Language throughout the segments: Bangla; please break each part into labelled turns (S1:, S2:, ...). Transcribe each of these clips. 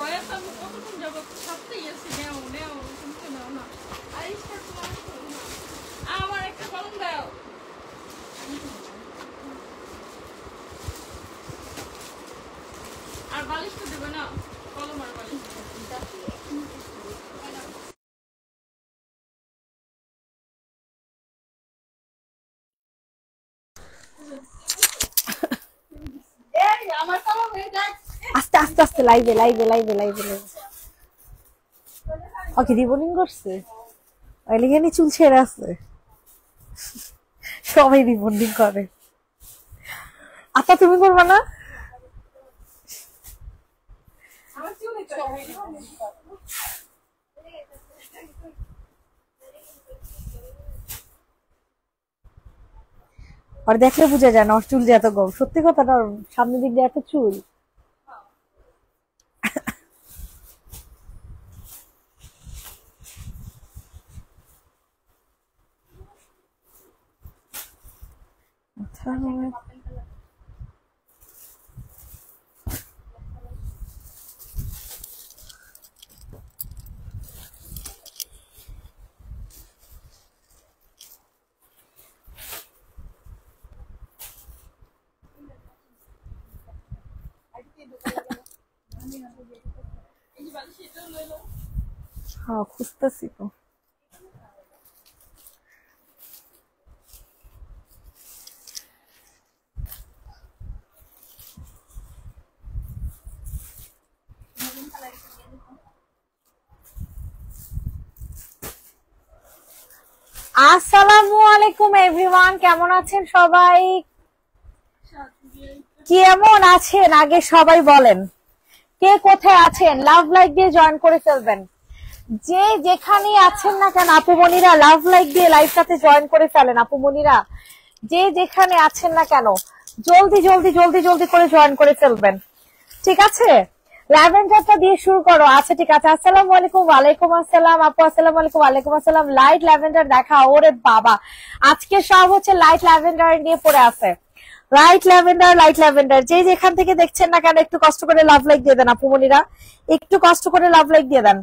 S1: বয়াস আমি কতক্ষণ যাব সবটাই আছে নেও নেও কিন্তু নেও না আর স্টার্ট আমার একটা কলম দাও আর বালিশ তো দেবে না কলম আর বালিশ করছে লাইভে লাইভে লাইভে লাইভে ওকে রিবনিং করছে অলিগানি চুল ছেড়ে আছে সবাই রিবন্ডিং করে আপা তুমি করবা না আর দেখলে বোঝা যায় না ওর চুল যে এত গম সত্যি কথা না সামনের দিক দিয়ে এত চুল हाँ खुश तो खुजते तो আসসালামু আলাইকুম এভরিওয়ান কেমন আছেন সবাই কেমন আছেন আগে সবাই বলেন কে কোথায় আছেন লাভ লাইক দিয়ে জয়েন করে ফেলবেন যে যেখানেই আছেন না কেন আপুমনিরা লাভ লাইক দিয়ে লাইভটাতে জয়েন করে ফেলেন আপুমনিরা যে যেখানে আছেন না কেন জলদি জলদি জলদি জলদি করে জয়েন করে ফেলবেন ঠিক আছে ল্যাভেন্ডারটা দিয়ে শুরু করো আচ্ছা ঠিক আছে আসসালামু আলাইকুম ওয়ালাইকুম আসসালাম আপু আসসালামু আলাইকুম ওয়ালাইকুম আসসালাম লাইট ল্যাভেন্ডার দেখা ওরে বাবা আজকে সব হচ্ছে লাইট ল্যাভেন্ডার নিয়ে পড়ে আছে লাইট ল্যাভেন্ডার লাইট ল্যাভেন্ডার যে যেখান থেকে দেখছেন না কেন একটু কষ্ট করে লাভ লাইক দিয়ে দেন আপুমনিরা একটু কষ্ট করে লাভ লাইক দিয়ে দেন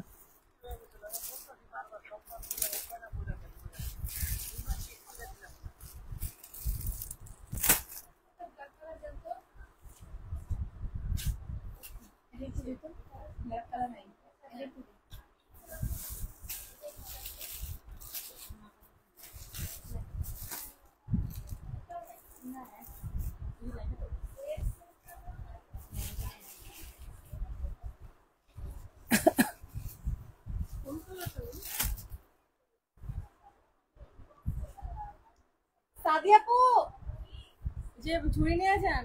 S1: যে ঝুড়ি নিয়ে যান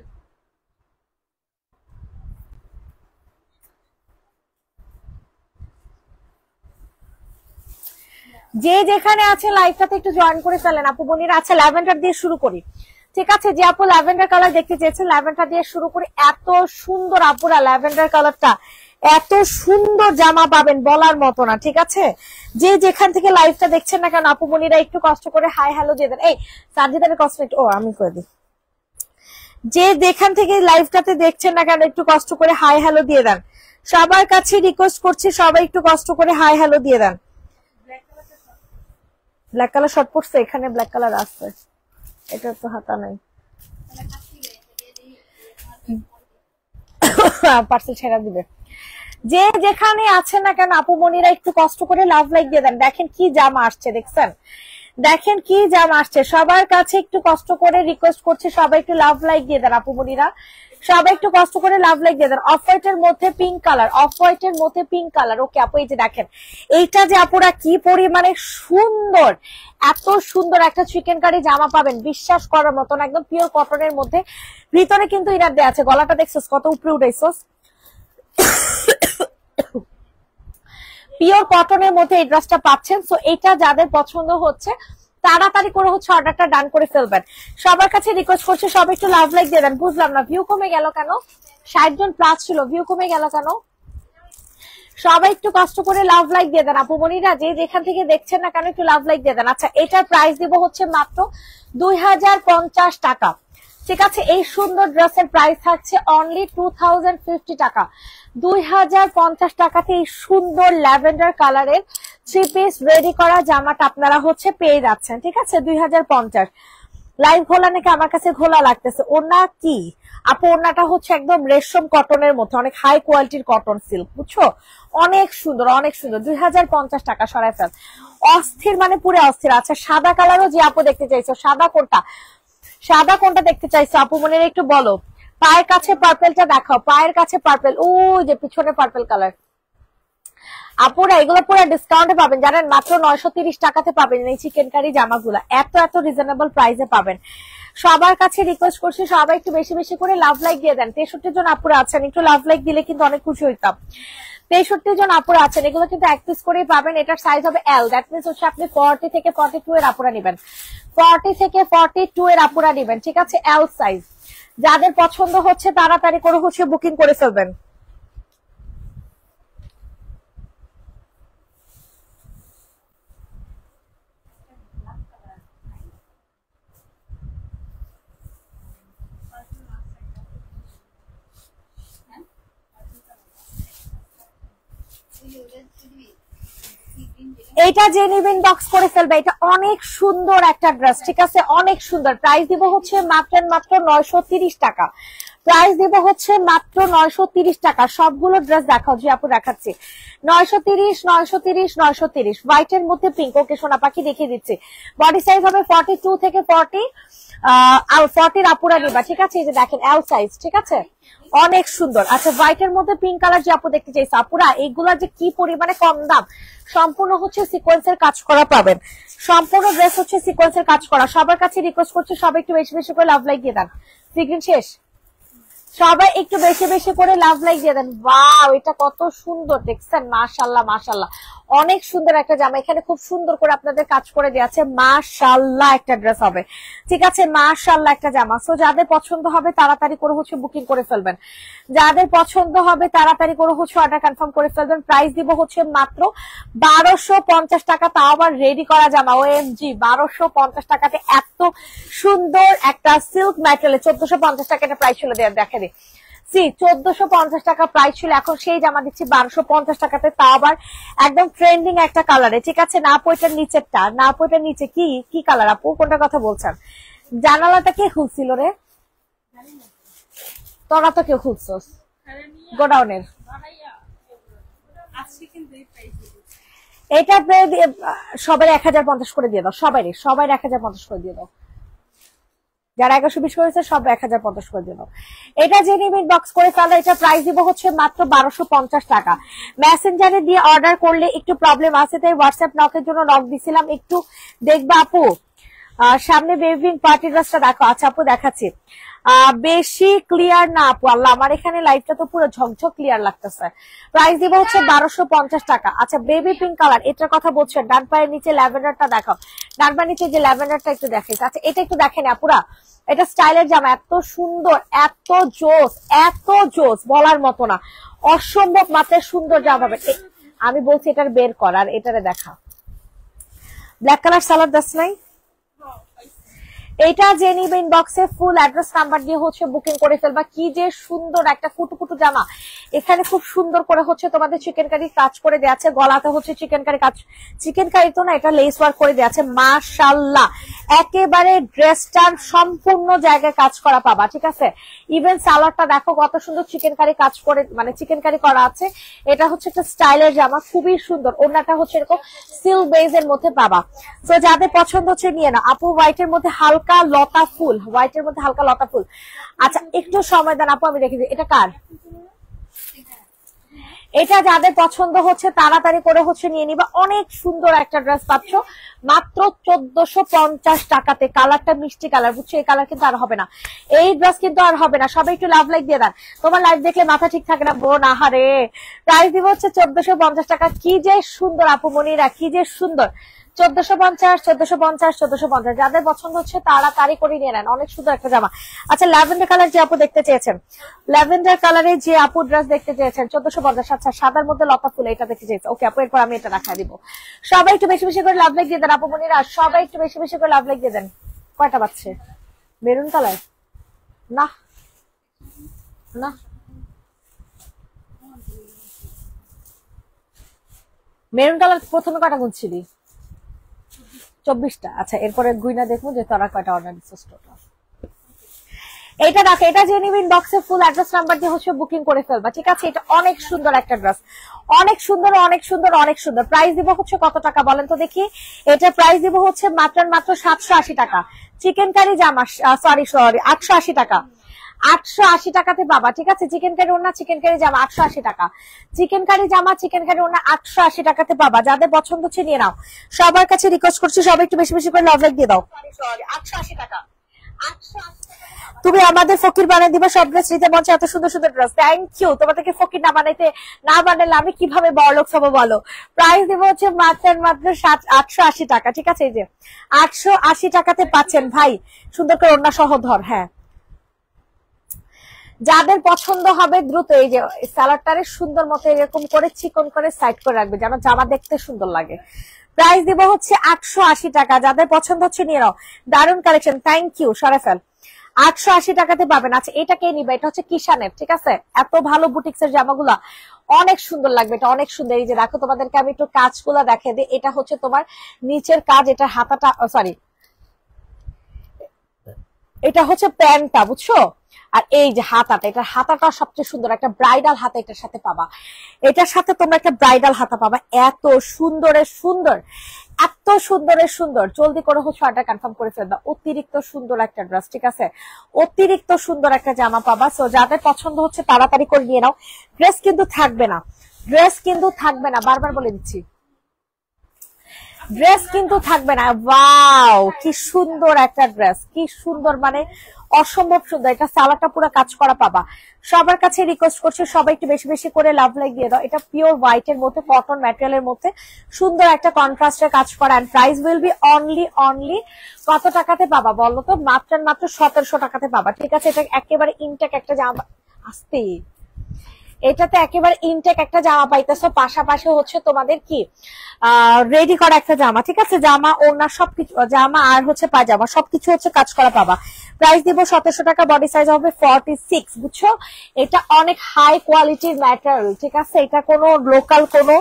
S1: যে যেখানে আছে লাইফটাতে একটু জয়েন করে ফেলেন আপু বোনিরা আচ্ছা ল্যাভেন্ডার দিয়ে শুরু করি ঠিক আছে যে আপু ল্যাভেন্ডার কালার দেখতে চেয়েছে ল্যাভেন্ডার দিয়ে শুরু করি এত সুন্দর আপুরা ল্যাভেন্ডার কালারটা এত সুন্দর জামা পাবেন বলার মতো না ঠিক আছে যে যেখান থেকে লাইফটা দেখছেন না কারণ আপু মনিরা একটু কষ্ট করে হাই হ্যালো দিয়ে দেন এই সার্জিদারের কষ্ট ও আমি করে দিই যে যেখান থেকে লাইফটাতে দেখছেন না কেন একটু কষ্ট করে হাই হ্যালো দিয়ে দেন সবার কাছে রিকোয়েস্ট করছি সবাই একটু কষ্ট করে হাই হ্যালো দিয়ে দেন ব্ল্যাক কালার শর্ট পড়ছে এখানে ব্ল্যাক কালার আসছে এটা তো হাতা নাই পার্সেল ছেড়া দিবে যে যেখানে আছেন না কেন আপু মনিরা একটু কষ্ট করে লাভ লাইক দিয়ে দেন দেখেন কি জামা আসছে দেখছেন দেখেন কি জাম আসছে সবার কাছে একটু কষ্ট করে রিকোয়েস্ট করছে সবাই একটু লাভ লাইক দিয়ে দেন আপু মনিরা সবাই একটু কষ্ট করে লাভ লাইক দিয়ে দেন অফ হোয়াইট এর মধ্যে পিঙ্ক কালার অফ হোয়াইট এর মধ্যে পিঙ্ক কালার ওকে আপু এই যে দেখেন এইটা যে আপুরা কি পরিমানে সুন্দর এত সুন্দর একটা চিকেন কারি জামা পাবেন বিশ্বাস করার মতন একদম পিওর কটনের মধ্যে ভিতরে কিন্তু ইনার দেয়া আছে গলাটা দেখছো কত উপরে উঠেছ পিওর কটনের মধ্যে এই ড্রেসটা পাচ্ছেন সো এটা যাদের পছন্দ হচ্ছে তাড়াতাড়ি করে হচ্ছে অর্ডারটা ডান করে ফেলবেন সবার কাছে রিকোয়েস্ট করছে সব একটু লাভ লাইক দেবেন বুঝলাম না ভিউ কমে গেল কেন ষাট জন প্লাস ছিল ভিউ কমে গেল কেন সবাই একটু কষ্ট করে লাভ লাইক দিয়ে দেন আপু মনিরা যে যেখান থেকে দেখছেন না কেন একটু লাভ লাইক দিয়ে দেন আচ্ছা এটার প্রাইস দিব হচ্ছে মাত্র দুই টাকা ঠিক আছে এই সুন্দর ড্রেসের প্রাইস থাকছে অনলি টু টাকা দুই টাকাতে এই সুন্দর ল্যাভেন্ডার কালারের থ্রি পিস রেডি করা জামাটা আপনারা হচ্ছে পেয়ে যাচ্ছেন ঠিক আছে দুই লাইভ ঘোলা নাকি আমার কাছে ঘোলা লাগতেছে ওনা কি আপু ওনাটা হচ্ছে একদম রেশম কটনের মধ্যে অনেক হাই কোয়ালিটির কটন সিল্ক বুঝছো অনেক সুন্দর অনেক সুন্দর দুই টাকা সরাই ফেল অস্থির মানে পুরো অস্থির আচ্ছা সাদা কালারও যে আপু দেখতে চাইছো সাদা কোনটা সাদা কোনটা দেখতে চাইছো আপু মনে একটু বলো পায়ের কাছে পার্পেলটা দেখাও পায়ের কাছে পার্পেল ও যে পিছনে পার্পেল কালার আপুরা এগুলো পুরো ডিসকাউন্টে পাবেন জানেন মাত্র নয়শো তিরিশ টাকাতে পাবেন এই চিকেন কারি জামাগুলা এত এত রিজনেবল প্রাইসে পাবেন সবার কাছে রিকোয়েস্ট করছি সবাই একটু বেশি বেশি করে লাভ লাইক দিয়ে দেন তেষট্টি জন আপুরা আছেন একটু লাভ লাইক দিলে কিন্তু অনেক খুশি হইতাম তেষট্টি জন আপুরা আছেন এগুলো কিন্তু এক পিস করেই পাবেন এটার সাইজ হবে এল দ্যাট মিনস হচ্ছে আপনি ফর্টি থেকে ফর্টি টু এর আপুরা নেবেন ফর্টি থেকে ফর্টি টু এর আপুরা নেবেন ঠিক আছে এল সাইজ যাদের পছন্দ হচ্ছে তাড়াতাড়ি করে হচ্ছে বুকিং করে ফেলবেন এটা যে নিবেন বক্স করে ফেলবে এটা অনেক সুন্দর একটা ড্রেস ঠিক আছে অনেক সুন্দর প্রাইস দিব হচ্ছে মাত্র মাত্র নয়শো টাকা প্রাইস দিব হচ্ছে মাত্র নয়শো টাকা সবগুলো ড্রেস দেখাও যে আপু দেখাচ্ছি নয়শো তিরিশ নয়শো তিরিশ নয়শো তিরিশ হোয়াইটের মধ্যে পিঙ্ক ওকে সোনা পাখি দেখিয়ে দিচ্ছি বডি সাইজ হবে ফর্টি টু থেকে ফর্টি আর ফর্টির আপুরা নিবা ঠিক আছে এই যে দেখেন এল সাইজ ঠিক আছে অনেক সুন্দর আচ্ছা হোয়াইটের মধ্যে পিঙ্ক কালার যে আপু দেখতে চাইছে আপুরা এইগুলা যে কি পরিমানে কম দাম সম্পূর্ণ হচ্ছে সিকোয়েন্সের কাজ করা পাবেন সম্পূর্ণ ড্রেস হচ্ছে সিকোয়েন্সের কাজ করা সবার কাছে রিকোয়েস্ট করছে সবাই একটু বেশি বেশি করে লাভ লাগিয়ে দেন শেষ সবাই একটু বেশি বেশি করে লাভ লাইক দিয়ে দেন ওয়াও এটা কত সুন্দর দেখছেন মাশাল্লাহ মাশাল্লাহ অনেক সুন্দর একটা জামা এখানে খুব সুন্দর করে আপনাদের কাজ করে দিয়েছে আছে মাশাল্লাহ একটা ড্রেস হবে ঠিক আছে মাশাল্লাহ একটা জামা সো যাদের পছন্দ হবে তাড়াতাড়ি করে হচ্ছে বুকিং করে ফেলবেন যাদের পছন্দ হবে তাড়াতাড়ি করে হচ্ছে অর্ডার কনফার্ম করে ফেলবেন প্রাইস দিব হচ্ছে মাত্র বারোশো পঞ্চাশ টাকা তাও আবার রেডি করা জামা ও এম জি বারোশো পঞ্চাশ টাকাতে এত সুন্দর একটা সিল্ক ম্যাটেরিয়াল চোদ্দশো পঞ্চাশ টাকা একটা প্রাইস ছিল দেখেন বাইরে সি চোদ্দশো পঞ্চাশ টাকা প্রাইস ছিল এখন সেই জামা দিচ্ছি বারোশো পঞ্চাশ টাকাতে তা আবার একদম ট্রেন্ডিং একটা কালারে ঠিক আছে না পয়টার নিচেরটা না পয়টার নিচে কি কি কালার আপু কোনটা কথা বলছেন জানালাটা কে খুলছিল রে তোরা তো কেউ খুলছস গোডাউনের এটা সবাই এক হাজার পঞ্চাশ করে দিয়ে দাও সবাই সবাই এক হাজার পঞ্চাশ করে দিয়ে দাও যারা একশো বিশ করেছে সব এক হাজার পঞ্চাশ করে দিল এটা যে নিমিট বক্স করে ফেলা এটা প্রাইস দিব হচ্ছে মাত্র বারোশো পঞ্চাশ টাকা মেসেঞ্জারে দিয়ে অর্ডার করলে একটু প্রবলেম আছে তাই হোয়াটসঅ্যাপ নকের জন্য নক দিছিলাম একটু দেখবা আপু সামনে বেবিং পার্টি ড্রেসটা দেখো আচ্ছা আপু দেখাচ্ছি বেশি ক্লিয়ার না আপু আল্লাহ আমার এখানে লাইটটা তো পুরো ঝকঝক ক্লিয়ার লাগতেছে প্রাইস দিব হচ্ছে বারোশো পঞ্চাশ টাকা আচ্ছা বেবি পিঙ্ক কালার এটার কথা বলছে ডান পায়ের নিচে ল্যাভেন্ডারটা দেখাও ডান পায়ের নিচে যে ল্যাভেন্ডারটা একটু দেখেন আচ্ছা এটা একটু দেখেন আপুরা এটা স্টাইলের জামা এত সুন্দর এত জোস এত জোস বলার মতো না অসম্ভব মাত্রায় সুন্দর জামা আমি বলছি এটার বের করার এটারে দেখা ব্ল্যাক কালার সালার দাস নাই এটা যে নিবে ইনবক্সে ফুল অ্যাড্রেস নাম্বার দিয়ে হচ্ছে বুকিং করে ফেলবা কি যে সুন্দর একটা ফুটুফুটু জামা এখানে খুব সুন্দর করে হচ্ছে তোমাদের চিকেন কারি কাজ করে দেওয়া আছে গলাতে হচ্ছে চিকেন কারি কাজ চিকেন কারি তো না এটা লেস ওয়ার্ক করে দেওয়া আছে মাশাল্লাহ একেবারে ড্রেসটার সম্পূর্ণ জায়গায় কাজ করা পাবা ঠিক আছে ইভেন সালারটা দেখো কত সুন্দর চিকেন কারি কাজ করে মানে চিকেন কারি করা আছে এটা হচ্ছে একটা স্টাইলের জামা খুবই সুন্দর অন্যটা হচ্ছে এরকম সিল বেজ এর মধ্যে পাবা তো যাদের পছন্দ হচ্ছে নিয়ে না আপু হোয়াইটের মধ্যে হালকা হালকা লতা ফুল হোয়াইট এর মধ্যে হালকা লতা ফুল আচ্ছা একটু সময় দেন আপু আমি দেখে দিই এটা কার এটা যাদের পছন্দ হচ্ছে তাড়াতাড়ি করে হচ্ছে নিয়ে নিবা অনেক সুন্দর একটা ড্রেস পাচ্ছ মাত্র চোদ্দশো পঞ্চাশ টাকাতে কালারটা মিষ্টি কালার বুঝছো এই কালার কিন্তু আর হবে না এই ড্রেস কিন্তু আর হবে না সবাই একটু লাভ লাইক দিয়ে দেন তোমার লাইফ দেখলে মাথা ঠিক থাকে না বোন আহারে প্রাইস দিব হচ্ছে চোদ্দশো পঞ্চাশ টাকা কি যে সুন্দর আপু মনিরা কি যে সুন্দর চোদ্দশো পঞ্চাশ চোদ্দশো পঞ্চাশ চোদ্দশো পঞ্চাশ যাদের পছন্দ হচ্ছে তারা করে নিয়ে নেন অনেক সুন্দর একটা জামা আচ্ছা কালার যে আপু দেখতে চেয়েছেন ল্যাভেন্ডার যে আপু ড্রেস দেখতে চেয়েছেন চোদ্দশো পঞ্চাশ আচ্ছা, সাদার মধ্যে লতা এটা ওকে আপু আমি এটা রাখা সবাই একটু বেশি বেশি করে লাভ আপু সবাই একটু বেশি বেশি করে লাভ দেন কয়টা মেরুন কালার মেরুন কালার প্রথমে কটা গুনছিলি চব্বিশটা আচ্ছা এরপরে গুইনা দেখবো যে তোরা কয়টা অর্ডার দিচ্ছে টোটাল এটা দেখো এটা যে নিবিন বক্সে ফুল অ্যাড্রেস নাম্বার দিয়ে হচ্ছে বুকিং করে ফেলবা ঠিক আছে এটা অনেক সুন্দর একটা ড্রেস অনেক সুন্দর অনেক সুন্দর অনেক সুন্দর প্রাইস দিব হচ্ছে কত টাকা বলেন তো দেখি এটা প্রাইস দিব হচ্ছে মাত্র মাত্র সাতশো টাকা চিকেন কারি জামা সরি সরি আটশো টাকা আটশো আশি টাকাতে পাবা ঠিক আছে চিকেন কারি ওনা চিকেন কারি জামা আটশো আশি টাকা চিকেন কারি জামা চিকেন কারি ওনা আটশো আশি টাকাতে পাবা যাদের পছন্দ হচ্ছে নিয়ে নাও সবার কাছে রিকোয়েস্ট করছি সবাই একটু বেশি বেশি করে লাভ লাইক দিয়ে দাও আটশো আশি টাকা তুমি আমাদের ফকির বানাই দিবা সব ড্রেস নিতে মঞ্চে এত সুন্দর সুন্দর ড্রেস থ্যাংক ইউ তোমাদেরকে ফকির না বানাইতে না বানালে আমি কিভাবে বড়লোক সব বলো প্রাইস দিব হচ্ছে মাত্র মাত্র আটশো আশি টাকা ঠিক আছে এই যে আটশো আশি টাকাতে পাচ্ছেন ভাই সুন্দর করে অন্য সহ ধর হ্যাঁ যাদের পছন্দ হবে দ্রুত এই যে স্যালাডটারে সুন্দর মতো এরকম করে চিকন করে সাইড করে রাখবে যেন জামা দেখতে সুন্দর লাগে প্রাইস দিব হচ্ছে আটশো টাকা যাদের পছন্দ হচ্ছে নিয়ে নাও দারুন কালেকশন থ্যাংক ইউ সরাফেল আটশো আশি টাকাতে পাবেন আচ্ছা এটা কে নিবে এটা হচ্ছে কিষানের ঠিক আছে এত ভালো বুটিকসের জামাগুলা অনেক সুন্দর লাগবে এটা অনেক সুন্দর এই যে দেখো তোমাদেরকে আমি একটু কাজগুলা দেখাই দিই এটা হচ্ছে তোমার নিচের কাজ এটা হাতাটা সরি এটা হচ্ছে প্যান্টটা বুঝছো আর এই যে হাতাটা এটার হাতাটা সবচেয়ে সুন্দর একটা ব্রাইডাল হাতা এটার সাথে পাবা এটার সাথে তোমরা একটা ব্রাইডাল হাতা পাবা এত সুন্দরের সুন্দর এত সুন্দরের সুন্দর জলদি করে হচ্ছে অর্ডার কনফার্ম করে ফেলবা অতিরিক্ত সুন্দর একটা ড্রেস ঠিক আছে অতিরিক্ত সুন্দর একটা জামা পাবা সো যাদের পছন্দ হচ্ছে তাড়াতাড়ি করে নিয়ে নাও ড্রেস কিন্তু থাকবে না ড্রেস কিন্তু থাকবে না বারবার বলে দিচ্ছি ড্রেস কিন্তু থাকবে না ওয়াও কি সুন্দর একটা ড্রেস কি সুন্দর মানে অসম্ভব সুন্দর এটা সালাটা পুরো কাজ করা পাবা সবার কাছে রিকোয়েস্ট করছে সবাই একটু বেশি বেশি করে লাভ লাইক দিয়ে দাও এটা পিওর হোয়াইট এর মধ্যে কটন ম্যাটেরিয়ালের মধ্যে সুন্দর একটা কন্ট্রাস্টের কাজ করা and price will be only only কত টাকাতে পাবা বলো তো মাত্র মাত্র সতেরোশো টাকাতে পাবা ঠিক আছে এটা একেবারে ইনটেক একটা জামা আসতে এটাতে একেবারে ইনটেক একটা জামা পাইতেছো পাশাপাশি হচ্ছে তোমাদের কি রেডি করা একটা জামা ঠিক আছে জামা ওনার সবকিছু জামা আর হচ্ছে পাজামা সবকিছু হচ্ছে কাজ করা পাবা প্রাইস দিব সতেরোশো টাকা বডি সাইজ হবে ফর্টি সিক্স বুঝছো এটা অনেক হাই কোয়ালিটির ম্যাটেরিয়াল ঠিক আছে এটা কোনো লোকাল কোনো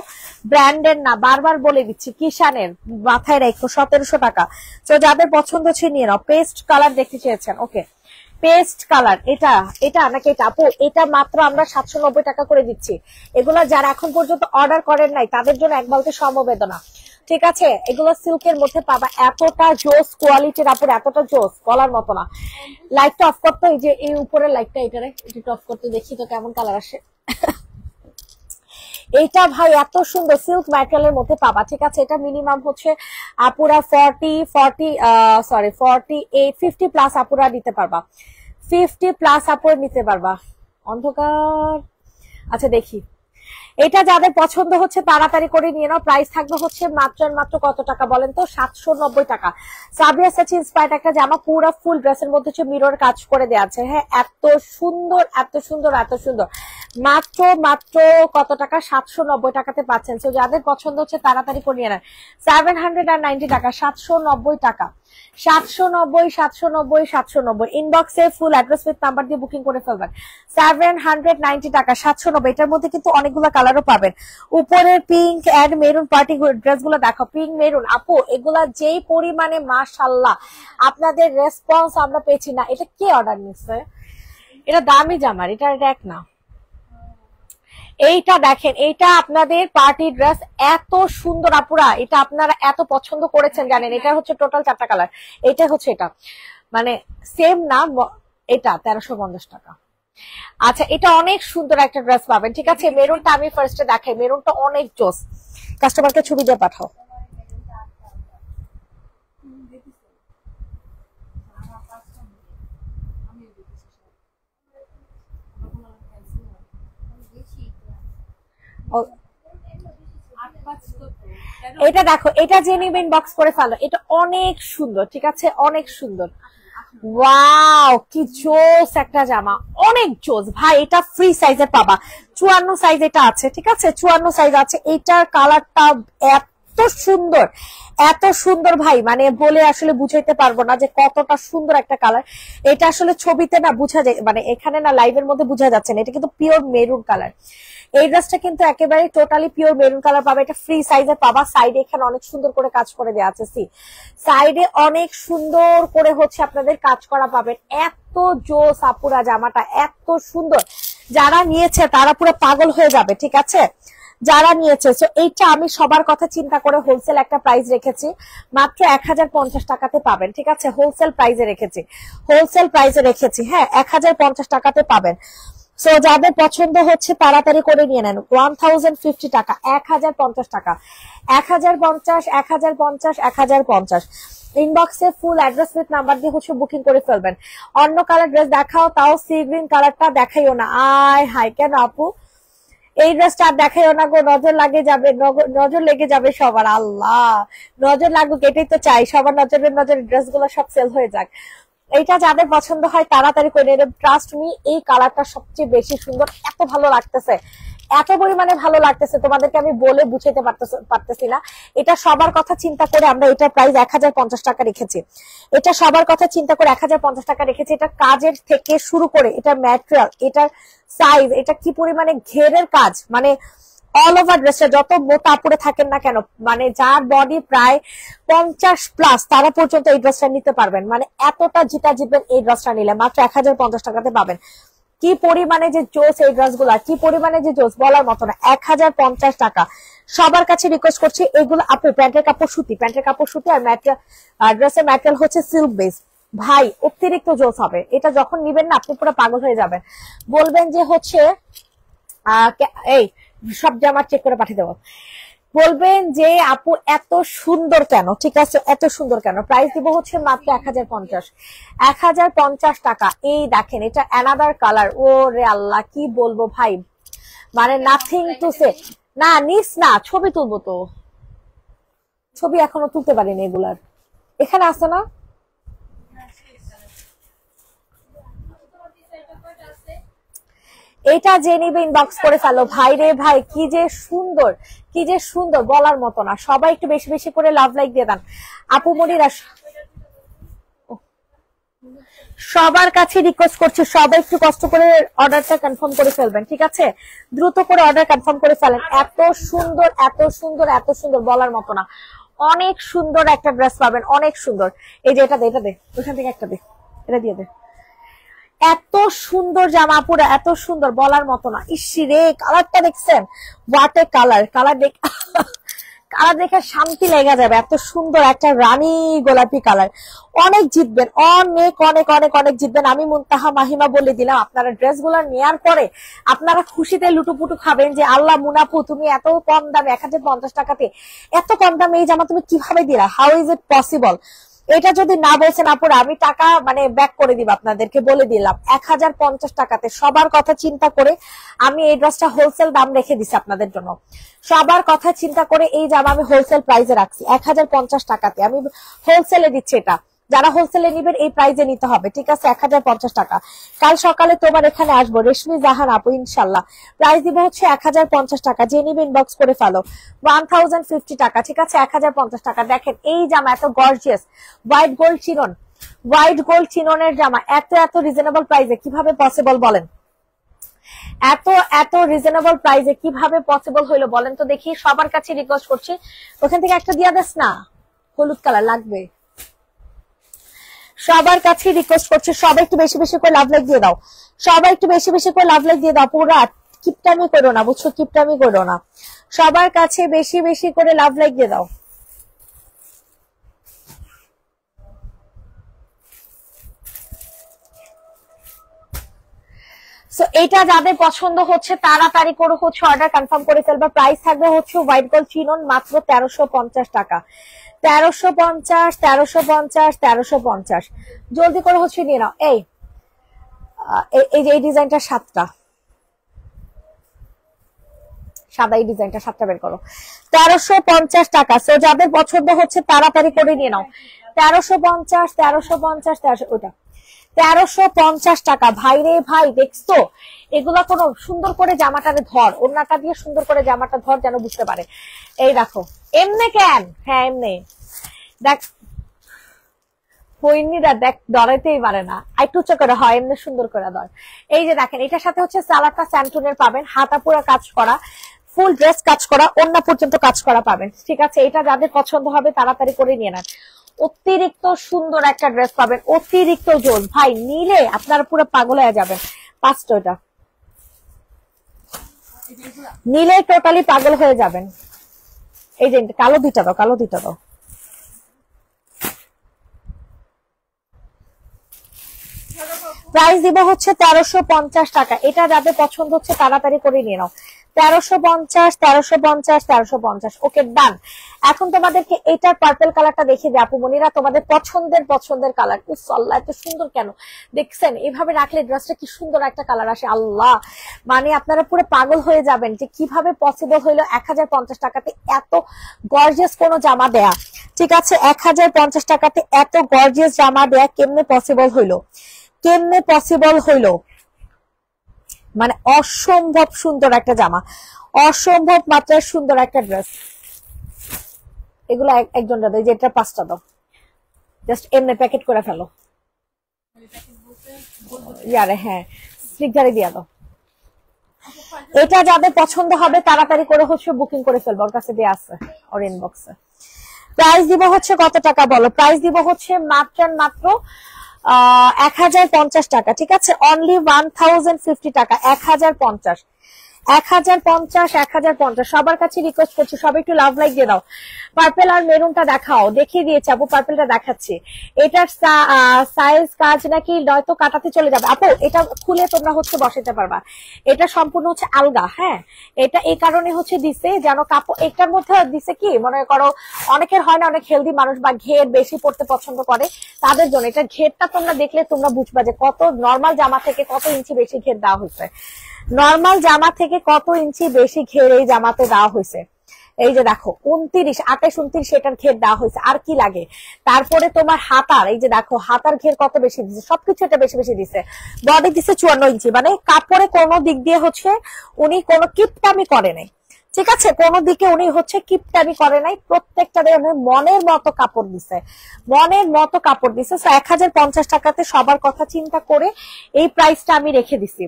S1: ব্র্যান্ডের না বারবার বলে দিচ্ছি কিষানের মাথায় রেখো সতেরোশো টাকা তো যাদের পছন্দ ছিনিয়ে নিয়ে নাও পেস্ট কালার দেখতে চেয়েছেন ওকে পেস্ট কালার এটা এটা নাকি এটা আপু এটা মাত্র আমরা সাতশো টাকা করে দিচ্ছি এগুলা যারা এখন পর্যন্ত অর্ডার করেন নাই তাদের জন্য এক বলতে সমবেদনা ঠিক আছে এগুলো সিল্কের মধ্যে পাবা এতটা জোস কোয়ালিটির আপুর এতটা জোস বলার মতো না লাইটটা অফ করতে এই যে এই উপরের লাইটটা এটারে এটা অফ করতে দেখি তো কেমন কালার আসে এটা ভাই এত সুন্দর সিল্ক ম্যাটেরিয়ালের মধ্যে পাবা ঠিক আছে এটা মিনিমাম হচ্ছে আপুরা forty forty sorry forty eight fifty plus আপুরা নিতে পারবা ফিফটি প্লাস আপুরা নিতে পারবা অন্ধকার আচ্ছা দেখি এটা যাদের পছন্দ হচ্ছে তাড়াতাড়ি করে নিয়ে নাও প্রাইস থাকবে হচ্ছে মাত্র মাত্র কত টাকা বলেন তো সাতশো নব্বই টাকা সাবিয়া সাচি ইন্সপায়ার একটা জামা পুরো ফুল ড্রেসের মধ্যে হচ্ছে মিরর কাজ করে দেওয়া আছে হ্যাঁ এত সুন্দর এত সুন্দর এত সুন্দর মাত্র মাত্র কত টাকা সাতশো নব্বই টাকাতে পাচ্ছেন তো যাদের পছন্দ হচ্ছে তাড়াতাড়ি করিয়ে নেন সেভেন হান্ড্রেড আর নাইনটি টাকা সাতশো নব্বই টাকা সাতশো নব্বই সাতশো নব্বই সাতশো নব্বই ইনবক্সে ফুল অ্যাড্রেস উইথ নাম্বার দিয়ে বুকিং করে ফেলবেন সেভেন হান্ড্রেড নাইনটি টাকা সাতশো নব্বই এটার মধ্যে কিন্তু অনেকগুলো কালারও পাবেন উপরের পিঙ্ক অ্যান্ড মেরুন পার্টি ড্রেসগুলো দেখো পিঙ্ক মেরুন আপু এগুলা যেই পরিমাণে মাশাল্লাহ আপনাদের রেসপন্স আমরা পেয়েছি না এটা কে অর্ডার নিচ্ছে এটা দামি জামার এটা এটা এক না এইটা দেখেন এইটা আপনাদের পার্টি ড্রেস এত সুন্দর আপুরা এটা আপনারা এত পছন্দ করেছেন জানেন এটা হচ্ছে টোটাল চারটা কালার এটা হচ্ছে এটা মানে সেম না এটা তেরোশো পঞ্চাশ টাকা আচ্ছা এটা অনেক সুন্দর একটা ড্রেস পাবেন ঠিক আছে মেরুনটা আমি ফার্স্টে দেখাই মেরুনটা অনেক জোস কাস্টমারকে ছবি দিয়ে পাঠাও এটা দেখো এটা যে নেবেন বক্স পরে ফেলো এটা অনেক সুন্দর ঠিক আছে অনেক সুন্দর ওয়াও কি জোস একটা জামা অনেক জোস ভাই এটা ফ্রি সাইজের পাবা চুয়ান্ন সাইজ এটা আছে ঠিক আছে চুয়ান্ন সাইজ আছে এটার কালারটা এত সুন্দর এত সুন্দর ভাই মানে বলে আসলে বুঝাইতে পারবো না যে কতটা সুন্দর একটা কালার এটা আসলে ছবিতে না বুঝা যায় মানে এখানে না লাইভের মধ্যে বোঝা যাচ্ছে না এটা কিন্তু পিওর মেরুন কালার এই ড্রেসটা কিন্তু একেবারে টোটালি পিওর মেরুন কালার পাবে এটা ফ্রি সাইজে পাবা সাইডে এখানে অনেক সুন্দর করে কাজ করে দেওয়া আছে সি সাইডে অনেক সুন্দর করে হচ্ছে আপনাদের কাজ করা পাবেন এত জো সাপুরা জামাটা এত সুন্দর যারা নিয়েছে তারা পুরো পাগল হয়ে যাবে ঠিক আছে যারা নিয়েছে তো এইটা আমি সবার কথা চিন্তা করে হোলসেল একটা প্রাইস রেখেছি মাত্র এক টাকাতে পাবেন ঠিক আছে হোলসেল প্রাইসে রেখেছি হোলসেল প্রাইসে রেখেছি হ্যাঁ এক টাকাতে পাবেন সো যাদের পছন্দ হচ্ছে তাড়াতাড়ি করে নিয়ে নেন ওয়ান থাউজেন্ড ফিফটি টাকা এক হাজার পঞ্চাশ টাকা এক হাজার পঞ্চাশ এক হাজার পঞ্চাশ এক হাজার পঞ্চাশ ইনবক্সে ফুল অ্যাড্রেস উইথ নাম্বার দিয়ে হচ্ছে বুকিং করে ফেলবেন অন্য কালার ড্রেস দেখাও তাও সি গ্রিন কালারটা দেখাইও না আয় হাই কেন আপু এই ড্রেসটা আর দেখাইও না গো নজর লাগে যাবে নজর লেগে যাবে সবার আল্লাহ নজর লাগুক এটাই তো চাই সবার নজরের নজরের গুলো সব সেল হয়ে যাক এটা যাদের পছন্দ হয় তাড়াতাড়ি করে নেবে ট্রাস্ট মি এই কালারটা সবচেয়ে বেশি সুন্দর এত ভালো লাগতেছে এত পরিমাণে ভালো লাগতেছে তোমাদেরকে আমি বলে বুঝাইতে পারতেছি না এটা সবার কথা চিন্তা করে আমরা এটা প্রাইস এক টাকা রেখেছি এটা সবার কথা চিন্তা করে এক টাকা রেখেছি এটা কাজের থেকে শুরু করে এটা ম্যাটেরিয়াল এটার সাইজ এটা কি পরিমানে ঘেরের কাজ মানে অল ওভার ড্রেসটা যত মোটা পরে থাকেন না কেন মানে যার বডি প্রায় পঞ্চাশ প্লাস তারা পর্যন্ত এই ড্রেসটা নিতে পারবেন মানে এতটা জিতা জিতবেন এই ড্রেসটা নিলে মাত্র এক হাজার পঞ্চাশ টাকাতে পাবেন কি পরিমানে যে জোস এই ড্রেসগুলো কি পরিমানে যে জোস বলার মতো না এক হাজার পঞ্চাশ টাকা সবার কাছে রিকোয়েস্ট করছি এগুলো আপু প্যান্টের কাপড় সুতি প্যান্টের কাপড় সুতি আর ম্যাটেরিয়াল ড্রেসের ম্যাটেরিয়াল হচ্ছে সিল্ক বেস ভাই অতিরিক্ত জোস হবে এটা যখন নিবেন না আপনি পুরো পাগল হয়ে যাবেন বলবেন যে হচ্ছে এই সব জামা চেক করে পাঠিয়ে দেবো বলবেন যে আপু এত সুন্দর কেন ঠিক আছে এত সুন্দর কেন প্রাইস দিব হচ্ছে মাত্র এক হাজার পঞ্চাশ এক হাজার পঞ্চাশ টাকা এই দেখেন এটা অ্যানাদার কালার ও রে আল্লাহ কি বলবো ভাই মানে নাথিং টু সে না নিস না ছবি তুলবো তো ছবি এখনো তুলতে পারিনি এগুলার এখানে আছে না এটা যে নিবে ইনবক্স করে ফেলো ভাই রে ভাই কি যে সুন্দর কি যে সুন্দর বলার মতো না সবাই একটু বেশি বেশি করে লাভ লাইক দিয়ে দেন আপু মনিরা সবার কাছে রিকোয়েস্ট করছি সবাই একটু কষ্ট করে অর্ডারটা কনফার্ম করে ফেলবেন ঠিক আছে দ্রুত করে অর্ডার কনফার্ম করে ফেলেন এত সুন্দর এত সুন্দর এত সুন্দর বলার মতো না অনেক সুন্দর একটা ড্রেস পাবেন অনেক সুন্দর এই যে এটা দে এটা দে ওইখান থেকে একটা দে এটা দিয়ে দে এত সুন্দর জামা পুরা এত সুন্দর বলার মতো না ইসি রে কালারটা দেখছেন এ কালার কালার দেখ কালার দেখে শান্তি লেগে যাবে এত সুন্দর একটা রানী গোলাপি কালার অনেক জিতবেন অনেক অনেক অনেক অনেক জিতবেন আমি মুনতাহা মাহিমা বলে দিলাম আপনারা ড্রেসগুলো নেওয়ার পরে আপনারা খুশিতে লুটুপুটু খাবেন যে আল্লাহ মুনাফু তুমি এত কম দামে এক হাজার পঞ্চাশ টাকাতে এত কম দামে এই জামা তুমি কিভাবে দিলা হাউ ইজ ইট পসিবল এটা যদি না বলছেন আপুরা আমি টাকা মানে ব্যাক করে দিব আপনাদেরকে বলে দিলাম এক হাজার পঞ্চাশ টাকাতে সবার কথা চিন্তা করে আমি এই ড্রেসটা হোলসেল দাম রেখে দিছি আপনাদের জন্য সবার কথা চিন্তা করে এই জামা আমি হোলসেল প্রাইসে রাখছি এক হাজার পঞ্চাশ টাকাতে আমি হোলসেলে দিচ্ছি এটা যারা হোলসেলে নিবেন এই প্রাইজে নিতে হবে ঠিক আছে এক টাকা কাল সকালে তোমার এখানে আসবো রেশমি জাহান আপু ইনশাল্লাহ প্রাইজ দিব হচ্ছে এক টাকা যে নিবেন বক্স করে ফেলো ওয়ান টাকা ঠিক আছে এক টাকা দেখেন এই জামা এত গর্জিয়াস হোয়াইট গোল্ড চিরন হোয়াইট গোল্ড চিননের জামা এত এত রিজনেবল প্রাইজে কিভাবে পসিবল বলেন এত এত রিজনেবল প্রাইজে কিভাবে পসিবল হইলো বলেন তো দেখি সবার কাছে রিকোয়েস্ট করছি ওখান থেকে একটা দিয়া দেস না হলুদ কালার লাগবে সবার কাছে রিকোয়েস্ট করছি সবাই একটু বেশি বেশি করে লাভ লাইক দিয়ে দাও সবাই একটু বেশি বেশি করে লাভ লাইক দিয়ে দাও পুরো কিপটামি করো না বুঝছো কিপটামি করো না সবার কাছে বেশি বেশি করে লাভ লাইক দিয়ে দাও সো এটা যাদের পছন্দ হচ্ছে তাড়াতাড়ি করে হচ্ছে অর্ডার কনফার্ম করে ফেলবা প্রাইস থাকবে হচ্ছে হোয়াইট গোল্ড চিনন মাত্র তেরোশো টাকা তেরোশো পঞ্চাশ তেরোশো পঞ্চাশ তেরোশো পঞ্চাশ জলদি করে হচ্ছে নিয়ে নাও এই এই যে এই ডিজাইনটা সাতটা সাদা এই ডিজাইনটা সাতটা বের করো তেরোশো পঞ্চাশ টাকা সো যাদের পছন্দ হচ্ছে তাড়াতাড়ি করে নিয়ে নাও তেরোশো পঞ্চাশ তেরোশো পঞ্চাশ তেরোশো ওইটা তেরোশো পঞ্চাশ টাকা ভাই রে ভাই দেখছো এগুলা কোনো সুন্দর করে জামাটারে ধর ওনাটা দিয়ে সুন্দর করে জামাটা ধর যেন বুঝতে পারে এই দেখো এমনে কেন হ্যাঁ এমনে দেখ ফৈনিরা দেখ দরাইতেই পারে না একটু উচ্চ করে হয় এমনি সুন্দর করে দর এই যে দেখেন এটার সাথে হচ্ছে সালাটা স্যান্টুনের পাবেন হাতা পুরা কাজ করা ফুল ড্রেস কাজ করা অন্য পর্যন্ত কাজ করা পাবেন ঠিক আছে এটা যাদের পছন্দ হবে তাড়াতাড়ি করে নিয়ে নেন অতিরিক্ত সুন্দর একটা ড্রেস পাবেন অতিরিক্ত জোশ ভাই নিলে আপনারা পুরো পাগল হয়ে যাবেন পাঁচটা নিলে টোটালি পাগল হয়ে যাবেন এই যে কালো দুইটা দাও কালো দুইটা দাও প্রাইস দিব হচ্ছে তেরোশো টাকা এটা যাদের পছন্দ হচ্ছে তাড়াতাড়ি করে নিয়ে নাও তেরোশো পঞ্চাশ তেরোশো পঞ্চাশ তেরোশো পঞ্চাশ ওকে ডান এখন তোমাদেরকে এটার পার্পেল কালারটা দেখিয়ে দিই আপু মনিরা তোমাদের পছন্দের পছন্দের কালার উফ আল্লাহ এত সুন্দর কেন দেখছেন এভাবে রাখলে ড্রেসটা কি সুন্দর একটা কালার আসে আল্লাহ মানে আপনারা পুরো পাগল হয়ে যাবেন যে কিভাবে পসিবল হইলো এক হাজার পঞ্চাশ টাকাতে এত গর্জিয়াস কোনো জামা দেয়া ঠিক আছে এক হাজার পঞ্চাশ টাকাতে এত গর্জিয়াস জামা দেয়া কেমনে পসিবল হইলো কেমনে পসিবল হইলো মানে অসম্ভব সুন্দর একটা জামা অসম্ভব মাত্রায় সুন্দর একটা ড্রেস এগুলো একজনটা দেয় পাঁচটা দাও জাস্ট এমনি প্যাকেট করে ফেলো ইয়ারে হ্যাঁ স্নিগ্ধারে দিয়ে দাও এটা যাদের পছন্দ হবে তাড়াতাড়ি করে হচ্ছে বুকিং করে ফেলবো ওর কাছে দিয়ে আছে ওর ইনবক্সে প্রাইস দিব হচ্ছে কত টাকা বলো প্রাইস দিব হচ্ছে মাত্র মাত্র এক হাজার পঞ্চাশ টাকা ঠিক আছে অনলি ওয়ান ফিফটি টাকা এক হাজার পঞ্চাশ এক হাজার পঞ্চাশ এক হাজার পঞ্চাশ সবার কাছে রিকোয়েস্ট করছি সবাই একটু লাভ লাইক দিয়ে দাও পার্পেল আর মেরুনটা দেখাও দেখিয়ে দিয়েছে আপু পার্পেলটা দেখাচ্ছি এটার সাইজ কাজ নাকি নয়তো কাটাতে চলে যাবে আপু এটা খুলে তোমরা হচ্ছে বসাতে পারবা এটা সম্পূর্ণ হচ্ছে আলগা হ্যাঁ এটা এই কারণে হচ্ছে দিছে যেন কাপড় এটার মধ্যে দিছে কি মনে করো অনেকের হয় না অনেক হেলদি মানুষ বা ঘের বেশি পড়তে পছন্দ করে তাদের জন্য এটা ঘেরটা তোমরা দেখলে তোমরা বুঝবা যে কত নর্মাল জামা থেকে কত ইঞ্চি বেশি ঘের দেওয়া হয়েছে নর্মাল জামা থেকে কত ইঞ্চি বেশি ঘের এই জামাতে দেওয়া হয়েছে এই যে দেখো উনত্রিশ আঠাশ উনত্রিশ এটার ঘের দেওয়া হয়েছে আর কি লাগে তারপরে তোমার হাতার এই যে দেখো হাতার ঘের কত বেশি দিচ্ছে সবকিছু এটা বেশি বেশি দিচ্ছে বডি দিচ্ছে চুয়ান্ন ইঞ্চি মানে কাপড়ে কোনো দিক দিয়ে হচ্ছে উনি কোনো কিপটামি করে নাই ঠিক আছে কোন দিকে উনি হচ্ছে কিপটামি করে নাই প্রত্যেকটা মানে মনের মতো কাপড় দিছে মনের মতো কাপড় দিছে এক হাজার পঞ্চাশ টাকাতে সবার কথা চিন্তা করে এই প্রাইসটা আমি রেখে দিছি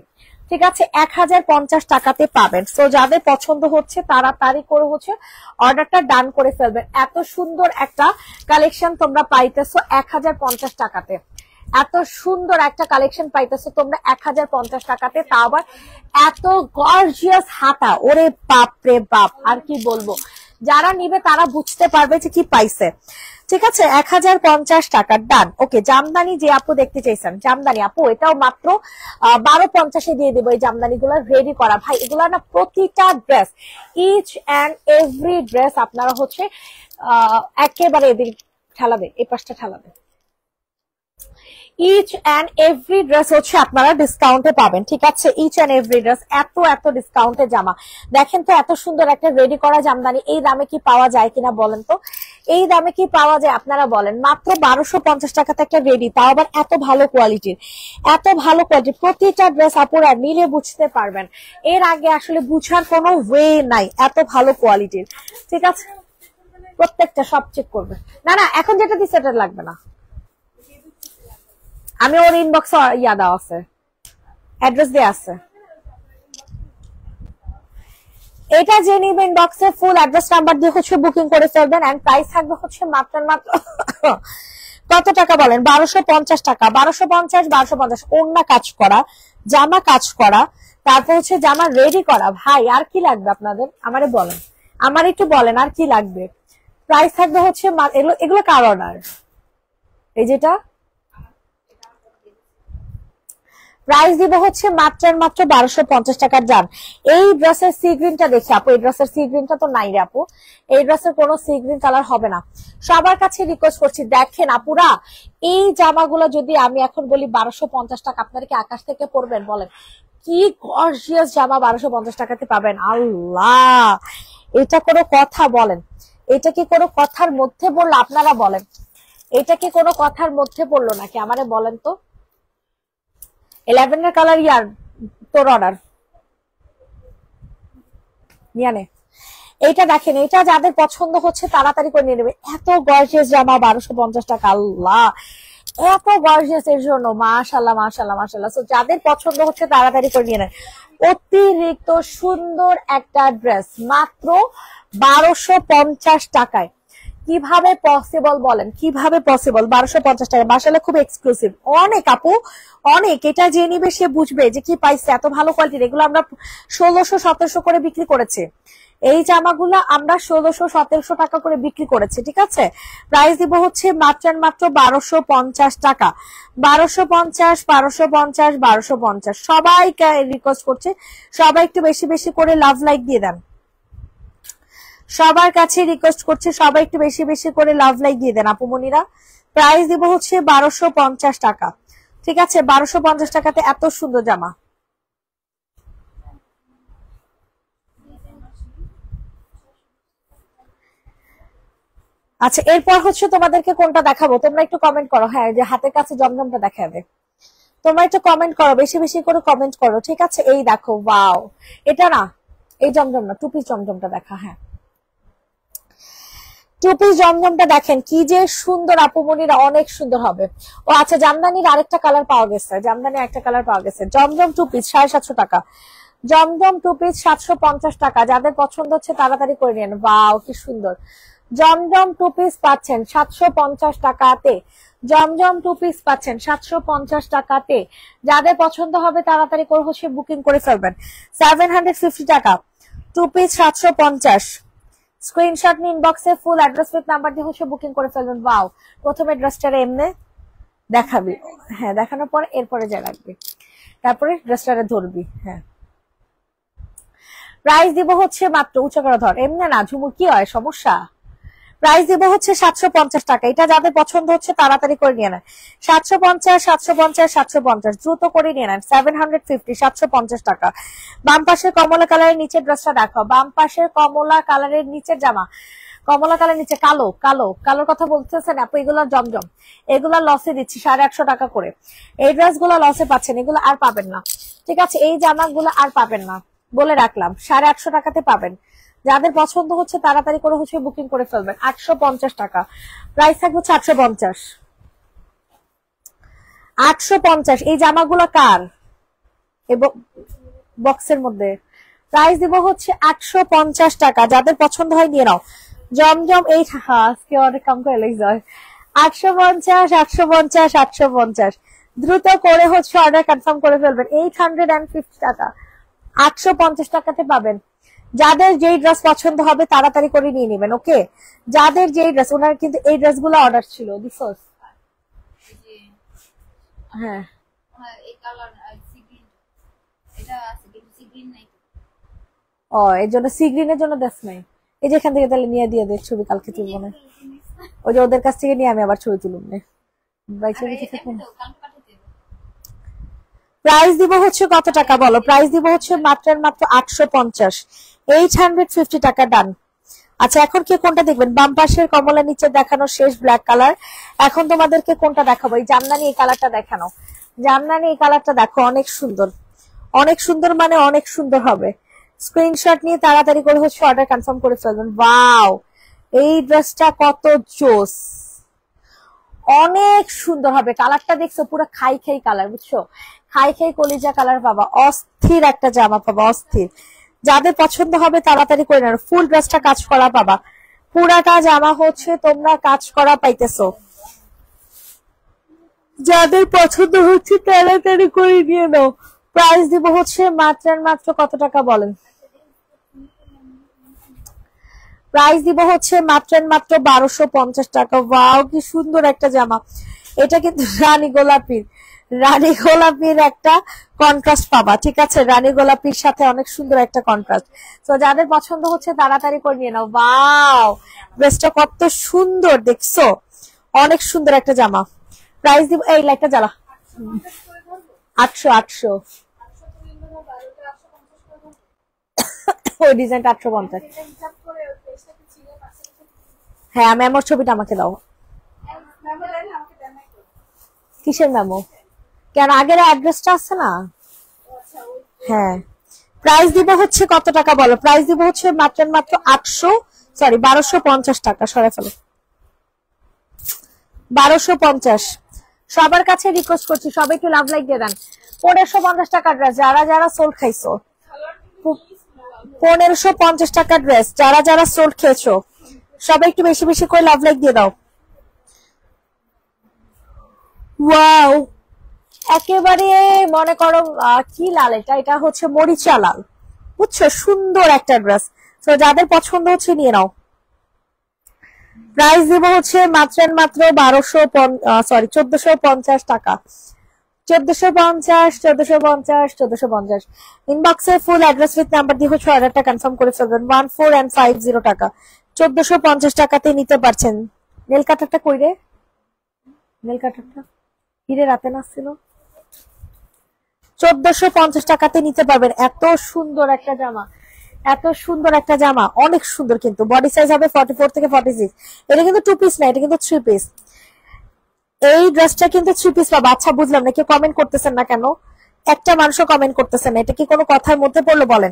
S1: ঠিক আছে এক হাজার পঞ্চাশ টাকাতে পাবেন তো যাদের পছন্দ হচ্ছে তারা তারই করে হচ্ছে অর্ডারটা ডান করে ফেলবেন এত সুন্দর একটা কালেকশন তোমরা পাইতেছো এক হাজার পঞ্চাশ টাকাতে এত সুন্দর একটা কালেকশন পাইতেছো তোমরা এক হাজার পঞ্চাশ টাকাতে তা আবার এত গর্জিয়াস হাতা ওরে বাপ রে বাপ আর কি বলবো যারা নিবে তারা বুঝতে পারবে যে কি পাইছে ঠিক আছে এক হাজার পঞ্চাশ টাকার ডান ওকে জামদানি যে আপু দেখতে চাইছেন জামদানি আপু এটাও মাত্র বারো পঞ্চাশে দিয়ে দেবো এই জামদানি গুলো রেডি করা ভাই এগুলা না প্রতিটা dress each and every dress আপনারা হচ্ছে আহ একেবারে এদিন ঠেলাবে এই পাশটা ঠেলাবে ইচ অ্যান্ড এভরি ড্রেস হচ্ছে আপনারা ডিসকাউন্টে পাবেন ঠিক আছে ইচ অ্যান্ড এভরি ড্রেস এত এত ডিসকাউন্টে জামা দেখেন তো এত সুন্দর একটা রেডি করা জামদানি এই দামে কি পাওয়া যায় কিনা বলেন তো এই দামে কি পাওয়া যায় আপনারা বলেন মাত্র বারোশো পঞ্চাশ টাকাতে একটা রেডি তাও আবার এত ভালো কোয়ালিটির এত ভালো কোয়ালিটি প্রতিটা ড্রেস আপুরা মিলে বুঝতে পারবেন এর আগে আসলে বুঝার কোনো ওয়ে নাই এত ভালো কোয়ালিটির ঠিক আছে প্রত্যেকটা সব চেক করবে না না এখন যেটা দিচ্ছে সেটা লাগবে না আমি ওর ইনবক্সে ইয়া দেওয়া আছে অ্যাড্রেস দেওয়া আছে এটা যে নিবেন বক্সে ফুল অ্যাড্রেস নাম্বার দিয়ে হচ্ছে বুকিং করে ফেলবেন এন্ড প্রাইস থাকবে হচ্ছে মাত্র মাত্র কত টাকা বলেন বারোশো পঞ্চাশ টাকা বারোশো পঞ্চাশ বারোশো পঞ্চাশ অন্য কাজ করা জামা কাজ করা তারপর হচ্ছে জামা রেডি করা ভাই আর কি লাগবে আপনাদের আমারে বলেন আমার একটু বলেন আর কি লাগবে প্রাইস থাকবে হচ্ছে এগুলো কারণ আর এই যেটা প্রাইস দিব হচ্ছে মাত্রার মাত্র বারোশো পঞ্চাশ টাকার যান এই ড্রেসের সি গ্রিনটা দেখি আপু এই ড্রেসের সি গ্রিনটা তো নাই রে আপু এই ড্রেসের কোনো সি গ্রিন কালার হবে না সবার কাছে রিকোয়েস্ট করছি দেখেন আপুরা এই জামাগুলো যদি আমি এখন বলি বারোশো পঞ্চাশ টাকা আপনারা কি আকাশ থেকে পরবেন বলেন কি গর্জিয়াস জামা বারোশো পঞ্চাশ টাকাতে পাবেন আল্লাহ এটা কোনো কথা বলেন এটা কি কোনো কথার মধ্যে পড়লো আপনারা বলেন এটা কি কোনো কথার মধ্যে পড়লো নাকি আমারে বলেন তো ল্যাভেন্ডার কালার ইয়ার তোর অর্ডার ইয়ানে এইটা দেখেন এটা যাদের পছন্দ হচ্ছে তাড়াতাড়ি করে নিয়ে নেবে এত গর্জিয়াস জামা বারোশো পঞ্চাশ টাকা আল্লাহ এত গর্জিয়াস এর জন্য মাশাল্লাহ মাশাল্লাহ মাশাল্লাহ সো যাদের পছন্দ হচ্ছে তাড়াতাড়ি করে নিয়ে নেন অতিরিক্ত সুন্দর একটা ড্রেস মাত্র বারোশো পঞ্চাশ টাকায় কিভাবে পসিবল বলেন কিভাবে পসিবল বারোশো পঞ্চাশ টাকা বাসালে খুব এক্সক্লুসিভ অনেক আপু অনেক এটা যে নিবে সে বুঝবে যে কি পাইছে এত ভালো কোয়ালিটির এগুলো আমরা ষোলোশো সতেরোশো করে বিক্রি করেছি এই জামাগুলো আমরা ষোলোশো সতেরোশো টাকা করে বিক্রি করেছি ঠিক আছে প্রাইস দিব হচ্ছে মাত্র মাত্র বারোশো পঞ্চাশ টাকা বারোশো পঞ্চাশ বারোশো পঞ্চাশ বারোশো পঞ্চাশ সবাই রিকোয়েস্ট করছে সবাই একটু বেশি বেশি করে লাভ লাইক দিয়ে দেন সবার কাছে রিকোয়েস্ট করছে সবাই একটু বেশি বেশি করে লাভ লাই দিয়ে দেন আপুমনিরা প্রাইস দিব হচ্ছে বারোশো পঞ্চাশ টাকা ঠিক আছে বারোশো পঞ্চাশ টাকাতে এত সুন্দর জামা আচ্ছা এরপর হচ্ছে তোমাদেরকে কোনটা দেখাবো তোমরা একটু কমেন্ট করো হ্যাঁ যে হাতের কাছে জমজমটা দেখাবে তোমরা একটু কমেন্ট করো বেশি বেশি করে কমেন্ট করো ঠিক আছে এই দেখো বাও এটা না এই জমজম না টুপি জমজমটা দেখা হ্যাঁ টু জমজমটা দেখেন কি যে সুন্দর আপুমনিরা অনেক সুন্দর হবে ও আচ্ছা জামদানির আরেকটা কালার পাওয়া গেছে জামদানি একটা কালার পাওয়া গেছে জমজম টুপি সাড়ে সাতশো টাকা জমজম টুপি সাতশো পঞ্চাশ টাকা যাদের পছন্দ হচ্ছে তাড়াতাড়ি করে নেন বাও কি সুন্দর জমজম টু পাচ্ছেন সাতশো পঞ্চাশ টাকাতে জমজম টু পাচ্ছেন সাতশো পঞ্চাশ টাকাতে যাদের পছন্দ হবে তাড়াতাড়ি করে হচ্ছে বুকিং করে ফেলবেন সেভেন হান্ড্রেড ফিফটি টাকা টু সাতশো পঞ্চাশ স্ক্রিনশট নিয়ে ইনবক্সে ফুল অ্যাড্রেস উইথ নাম্বার দিয়ে হচ্ছে বুকিং করে ফেলবেন বাও প্রথম অ্যাড্রেসটারে এমনি দেখাবি হ্যাঁ দেখানোর পর এরপরে যা রাখবি তারপরে ড্রেসটারে ধরবি হ্যাঁ প্রাইস দিব হচ্ছে মাত্র উঁচা করে ধর এমনি না ঝুমুর কি হয় সমস্যা প্রাইস দেবো হচ্ছে সাতশো পঞ্চাশ টাকা এটা যাদের পছন্দ হচ্ছে তাড়াতাড়ি করে নিয়ে নেন সাতশো পঞ্চাশ সাতশো পঞ্চাশ সাতশো পঞ্চাশ দ্রুত করে নিয়ে নেন সেভেন হান্ড্রেড ফিফটি সাতশো পঞ্চাশ টাকা বাম পাশের কমলা কালারের নিচের ড্রেসটা দেখো বাম পাশের কমলা কালারের নিচের জামা কমলা কালার নিচে কালো কালো কালোর কথা বলতেছেন আপু এগুলো জমজম এগুলো লসে দিচ্ছি সাড়ে একশো টাকা করে এই ড্রেস গুলা লসে পাচ্ছেন এগুলো আর পাবেন না ঠিক আছে এই জামাগুলো আর পাবেন না বলে রাখলাম সাড়ে একশো টাকাতে পাবেন যাদের পছন্দ হচ্ছে তাড়াতাড়ি করে হচ্ছে বুকিং করে ফেলবেন আটশো টাকা প্রাইস থাকবে হচ্ছে আটশো পঞ্চাশ আটশো পঞ্চাশ এই জামাগুলো কার বক্সের মধ্যে প্রাইস দিব হচ্ছে আটশো পঞ্চাশ টাকা যাদের পছন্দ হয় নিয়ে নাও জমজম এই আজকে অনেক করে যায় আটশো পঞ্চাশ আটশো পঞ্চাশ আটশো পঞ্চাশ দ্রুত করে হচ্ছে অর্ডার কনফার্ম করে ফেলবেন এইট হান্ড্রেড অ্যান্ড ফিফটি টাকা আটশো পঞ্চাশ টাকাতে পাবেন যাদের যেই ড্রেস পছন্দ হবে তাড়াতাড়ি করে নিয়ে নেবেন ওকে যাদের যেই ড্রেস ওনার কিন্তু এই ড্রেসগুলো অর্ডার ছিল হ্যাঁ, হ্যাঁ ও এর জন্য সিগ্রিনের জন্য ড্রেস নাই এই যে এখান থেকে তাহলে নিয়ে দিয়ে দে ছবি কালকে তুলবো না ওই যে ওদের কাছ থেকে নিয়ে আমি আবার ছবি তুলুন না বাইক ছবি থেকে প্রাইস দিব হচ্ছে কত টাকা বলো প্রাইস দিব হচ্ছে মাত্র মাত্র আটশো পঞ্চাশ এইট হান্ড্রেড ফিফটি টাকা ডান আচ্ছা এখন কে কোনটা দেখবেন বাম পাশের কমলা নিচে দেখানো শেষ ব্ল্যাক কালার এখন তোমাদেরকে কোনটা দেখাবো এই জামদানি এই কালারটা দেখানো জামদানি এই কালারটা দেখো অনেক সুন্দর অনেক সুন্দর মানে অনেক সুন্দর হবে স্ক্রিনশট নিয়ে তাড়াতাড়ি করে হচ্ছে অর্ডার কনফার্ম করে ফেলবেন বাও এই ড্রেসটা কত জোস অনেক সুন্দর হবে কালারটা দেখছো পুরো খাই খাই কালার বুঝছো খাই খাই কলিজা কালার পাবা অস্থির একটা জামা পাবা অস্থির যাদের পছন্দ হবে তাড়াতাড়ি করে নেন ফুল ড্রেসটা কাজ করা পাবা পুরাটা জামা হচ্ছে তোমরা কাজ করা পাইতেছো যাদের পছন্দ হচ্ছে তাড়াতাড়ি করে নিয়ে নাও প্রাইস দিব হচ্ছে মাত্রার মাত্র কত টাকা বলেন প্রাইস দিব হচ্ছে মাত্র মাত্র বারোশো পঞ্চাশ টাকা ওয়াও কি সুন্দর একটা জামা এটা কিন্তু রানী গোলাপির রানী গোলাপির একটা কন্ট্রাস্ট পাবা ঠিক আছে রানী গোলাপির সাথে অনেক সুন্দর একটা কন্ট্রাস্ট তো যাদের পছন্দ হচ্ছে তাড়াতাড়ি করে নিয়ে নাও বাও ড্রেসটা কত সুন্দর দেখছো অনেক সুন্দর একটা জামা প্রাইস দিব এই লাইটটা জ্বালা আটশো আটশো ওই ডিজাইনটা আটশো পঞ্চাশ হ্যাঁ আমি আমার ছবিটা আমাকে দাও কিসের ম্যামো কেন আগের অ্যাড্রেসটা আছে না হ্যাঁ প্রাইস দিব হচ্ছে কত টাকা বলো প্রাইস দিব হচ্ছে মাত্র মাত্র আটশো সরি বারোশো পঞ্চাশ টাকা সরে ফেলো বারোশো পঞ্চাশ সবার কাছে রিকোয়েস্ট করছি সবাইকে লাভ লাইক দিয়ে দেন পনেরোশো পঞ্চাশ টাকা ড্রেস যারা যারা সোল খাইছো পনেরোশো পঞ্চাশ টাকা ড্রেস যারা যারা সোল খেয়েছো সবাই একটু বেশি বেশি করে লাভ লাইক দিয়ে দাও ওয়াও একেবারে মনে করো কি লাল এটা এটা হচ্ছে মরিচা লাল বুঝছো সুন্দর একটা ড্রেস তো যাদের পছন্দ হচ্ছে নিয়ে নাও প্রাইস দিব হচ্ছে মাত্র মাত্র বারোশো সরি চোদ্দশো পঞ্চাশ টাকা চোদ্দশো পঞ্চাশ চোদ্দশো পঞ্চাশ চোদ্দশো পঞ্চাশ ইনবক্সে ফুল অ্যাড্রেস উইথ নাম্বার দিয়ে হচ্ছে অর্ডারটা কনফার্ম করে ফেলবেন one four and five zero টাকা চোদ্দশো পঞ্চাশ টাকাতে নিতে পারছেন নেল কাটারটা কই রে নেল কাটারটা হিরে রাতে নাচছিল চোদ্দশো পঞ্চাশ টাকাতে নিতে পারবেন এত সুন্দর একটা জামা এত সুন্দর একটা জামা অনেক সুন্দর কিন্তু বডি সাইজ হবে ফর্টি ফোর থেকে ফর্টি সিক্স এটা কিন্তু টু পিস না এটা কিন্তু থ্রি পিস এই ড্রেসটা কিন্তু থ্রি পিস বা আচ্ছা বুঝলাম না কেউ কমেন্ট করতেছেন না কেন একটা মানুষও কমেন্ট করতেছেন না এটা কি কোনো কথার মধ্যে পড়লো বলেন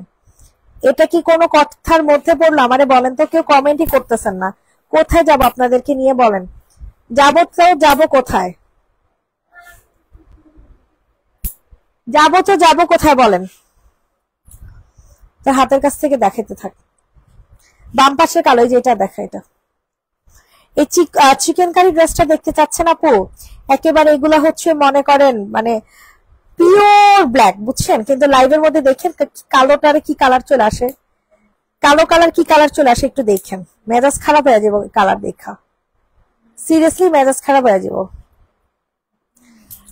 S1: এটা কি কোনো কথার মধ্যে পড়লো আমারে বলেন তো কেউ কমেন্টই করতেছেন না কোথায় যাব আপনাদেরকে নিয়ে বলেন যাব তো যাব কোথায় যাব তো যাব কোথায় বলেন হাতের কাছ থেকে দেখাইতে থাক বাম পাশে কালো যেটা দেখা এটা এই চিকেন কারি ড্রেসটা দেখতে চাচ্ছেন আপু একেবারে এগুলা হচ্ছে মনে করেন মানে পিওর ব্ল্যাক বুঝছেন কিন্তু লাইভ এর মধ্যে দেখেন কালোটার কি কালার চলে আসে কালো কালার কি কালার চলে আসে একটু দেখেন মেজাজ খারাপ হয়ে যাবো কালার দেখা সিরিয়াসলি মেজাজ খারাপ হয়ে যাবো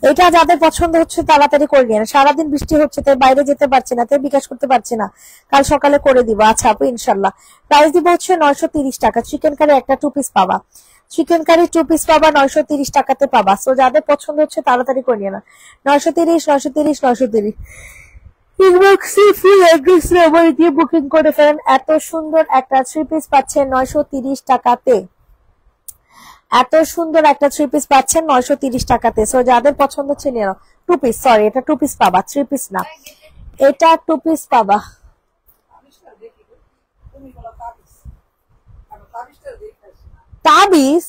S1: এটা যাদের পছন্দ হচ্ছে তাড়াতাড়ি করে নিয়ে সারাদিন বৃষ্টি হচ্ছে তাই বাইরে যেতে পারছে না তাই বিকাশ করতে পারছে না কাল সকালে করে দিব আচ্ছা আপু ইনশাল্লাহ প্রাইস দিব হচ্ছে নয়শো টাকা চিকেন কারি একটা টু পিস পাবা চিকেন কারি টু পিস পাবা নয়শো তিরিশ টাকাতে পাবা সো যাদের পছন্দ হচ্ছে তাড়াতাড়ি করিয়ে না নয়শো তিরিশ নয়শো তিরিশ নয়শো তিরিশ ফ্রি দিয়ে বুকিং করে এত সুন্দর একটা থ্রি পিস পাচ্ছেন নয়শো তিরিশ টাকাতে এত সুন্দর একটা থ্রি পিস পাচ্ছেন নয়শো তিরিশ টাকাতে সো যাদের পছন্দ নাও সরি এটা পাবা থ্রি পিস না এটা টু পিস পাবা তাবিজ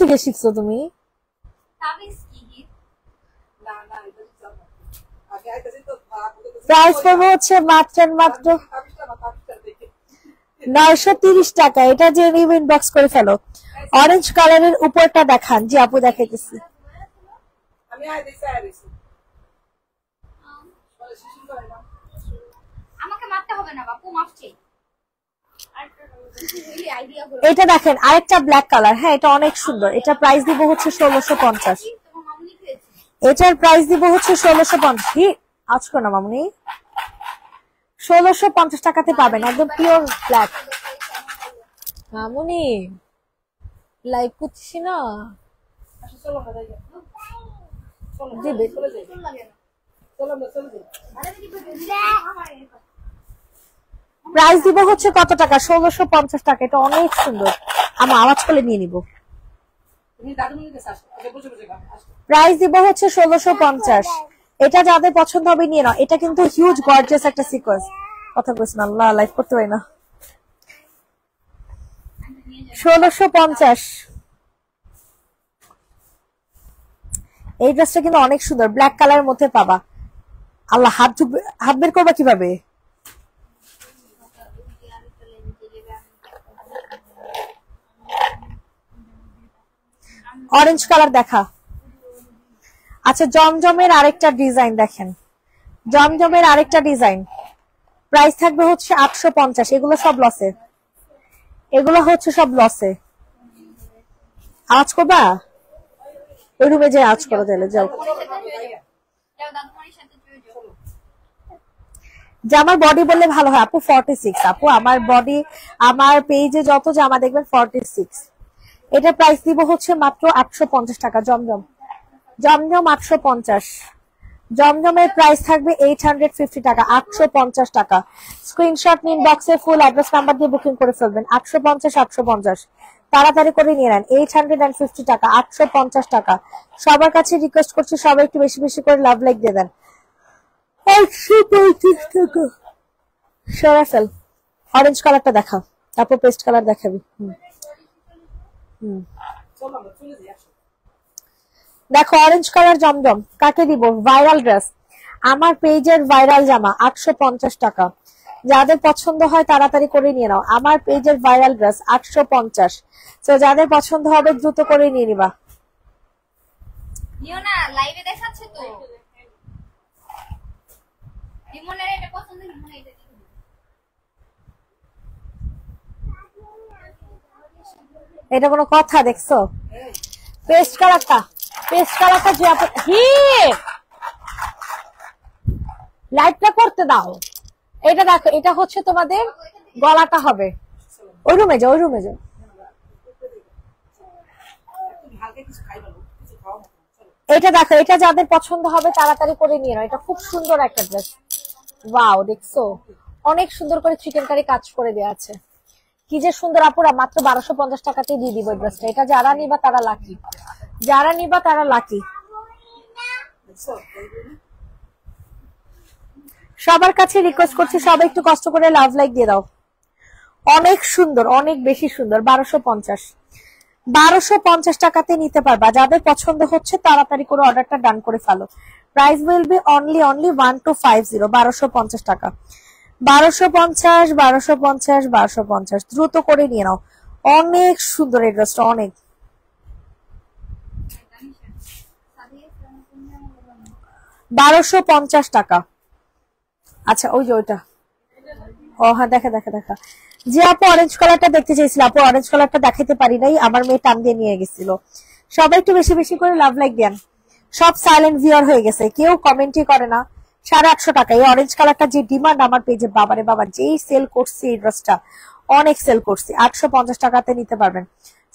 S1: থেকে শিখছো তুমি প্রাইস পড়বে হচ্ছে মাত্র মাত্র নয়শো তিরিশ টাকা এটা যে নিউ বক্স করে ফেলো অরেঞ্জ কালারের উপরটা দেখান যে আপু দেখাইতেছি আমাকে মারতে হবে না বাপু মাফ চাই এটা দেখেন আরেকটা ব্ল্যাক কালার হ্যাঁ এটা অনেক সুন্দর এটা প্রাইস দিব হচ্ছে ষোলোশো পঞ্চাশ এটার প্রাইস দিব হচ্ছে ষোলোশো পঞ্চাশ আজকে না মামনি ষোলোশো পঞ্চাশ টাকাতে পাবেন একদম পিওর ব্ল্যাক মামনি লাইভ করছি না দিবে প্রাইস দিব হচ্ছে কত টাকা ষোলোশো পঞ্চাশ টাকা এটা অনেক সুন্দর আমি আওয়াজ করে নিয়ে নিব প্রাইস দিব হচ্ছে ষোলোশো পঞ্চাশ এটা যাদের পছন্দ হবে নিয়ে নাও এটা কিন্তু হিউজ গর্জিয়াস একটা সিকোয়েন্স কথা বলছি না আল্লাহ লাইভ করতে পারি না ষোলোশো পঞ্চাশ এই ড্রেসটা কিন্তু অনেক সুন্দর ব্ল্যাক কালারের মধ্যে পাবা আল্লাহ হাত হাত বের করবা কিভাবে অরেঞ্জ কালার দেখা আচ্ছা জমজমের আরেকটা ডিজাইন দেখেন জমজমের আরেকটা ডিজাইন প্রাইস থাকবে হচ্ছে আটশো পঞ্চাশ এগুলো সব লসে এগুলো হচ্ছে সব লসে আওয়াজ করবা ওই রুমে যে আওয়াজ করো তাহলে যাও যে আমার বডি বললে ভালো হয় আপু ফর্টি সিক্স আপু আমার বডি আমার পেজে যত জামা দেখবেন ফর্টি সিক্স এটা প্রাইস দিব হচ্ছে মাত্র আটশো টাকা জমজম জমজম আটশো পঞ্চাশ জমজমের প্রাইস থাকবে এইট হান্ড্রেড ফিফটি টাকা আটশো পঞ্চাশ টাকা স্ক্রিনশট নিন বক্সে ফুল অ্যাড্রেস নাম্বার দিয়ে বুকিং করে ফেলবেন আটশো পঞ্চাশ আটশো পঞ্চাশ তাড়াতাড়ি করে নিয়ে নেন এইট হান্ড্রেড অ্যান্ড ফিফটি টাকা আটশো পঞ্চাশ টাকা সবার কাছে রিকোয়েস্ট করছি সবাই একটু বেশি বেশি করে লাভ লাইক দিয়ে দেন একশো পঁয়ত্রিশ টাকা সরা ফেল অরেঞ্জ কালারটা দেখাও তারপর পেস্ট কালার দেখাবি হুম দেখো অরেঞ্জ কালার জমজম কাকে দিব ভাইরাল ড্রেস আমার পেজের ভাইরাল জামা আটশো টাকা যাদের পছন্দ হয় তাড়াতাড়ি করে নিয়ে নাও আমার পেজের ভাইরাল ড্রেস আটশো পঞ্চাশ তো যাদের পছন্দ হবে দ্রুত করে নিয়ে নিবা দেখাচ্ছে তো এটা কোনো কথা দেখছো পেস্ট কালারটা পেস্ট কালারটা যে হি লাইটটা করতে দাও এটা দেখো এটা হচ্ছে তোমাদের গলাটা হবে ওই রুমে যাও ওই রুমে যাও এটা দেখো এটা যাদের পছন্দ হবে তাড়াতাড়ি করে নিয়ে নাও এটা খুব সুন্দর একটা ড্রেস ওয়াও দেখছো অনেক সুন্দর করে চিকেন কারি কাজ করে দেওয়া আছে কি যে সুন্দর আপুরা মাত্র বারোশো পঞ্চাশ টাকাতেই দিয়ে দিব ড্রেসটা এটা যারা নিবা তারা লাকি যারা নিবা তারা লাকি সবার কাছে রিকোয়েস্ট করছি সবাই একটু কষ্ট করে লাভ লাইক দিয়ে দাও অনেক সুন্দর অনেক বেশি সুন্দর বারোশো পঞ্চাশ বারোশো পঞ্চাশ টাকাতে নিতে পারবা যাদের পছন্দ হচ্ছে তাড়াতাড়ি করে অর্ডারটা ডান করে ফেলো price will be only only one two five zero বারোশো পঞ্চাশ টাকা বারোশো দ্রুত করে নিয়ে নাও অনেক সুন্দর এই অনেক বারোশো পঞ্চাশ টাকা আচ্ছা ওই যে ওইটা ও হ্যাঁ দেখা দেখা দেখা যে আপু অরেঞ্জ কালারটা দেখতে চাইছিল আপু অরেঞ্জ কালারটা দেখাতে পারি নাই আমার মেয়ে টান দিয়ে নিয়ে গেছিল সবাই একটু বেশি বেশি করে লাভ লাইক দেন সব সাইলেন্ট ভিওর হয়ে গেছে কেউ কমেন্টই করে না সাড়ে আটশো টাকা এই অরেঞ্জ কালারটা যে ডিমান্ড আমার পেজে বাবারে বাবা যেই সেল করছি এই ড্রেসটা অনেক সেল করছি আটশো পঞ্চাশ টাকাতে নিতে পারবেন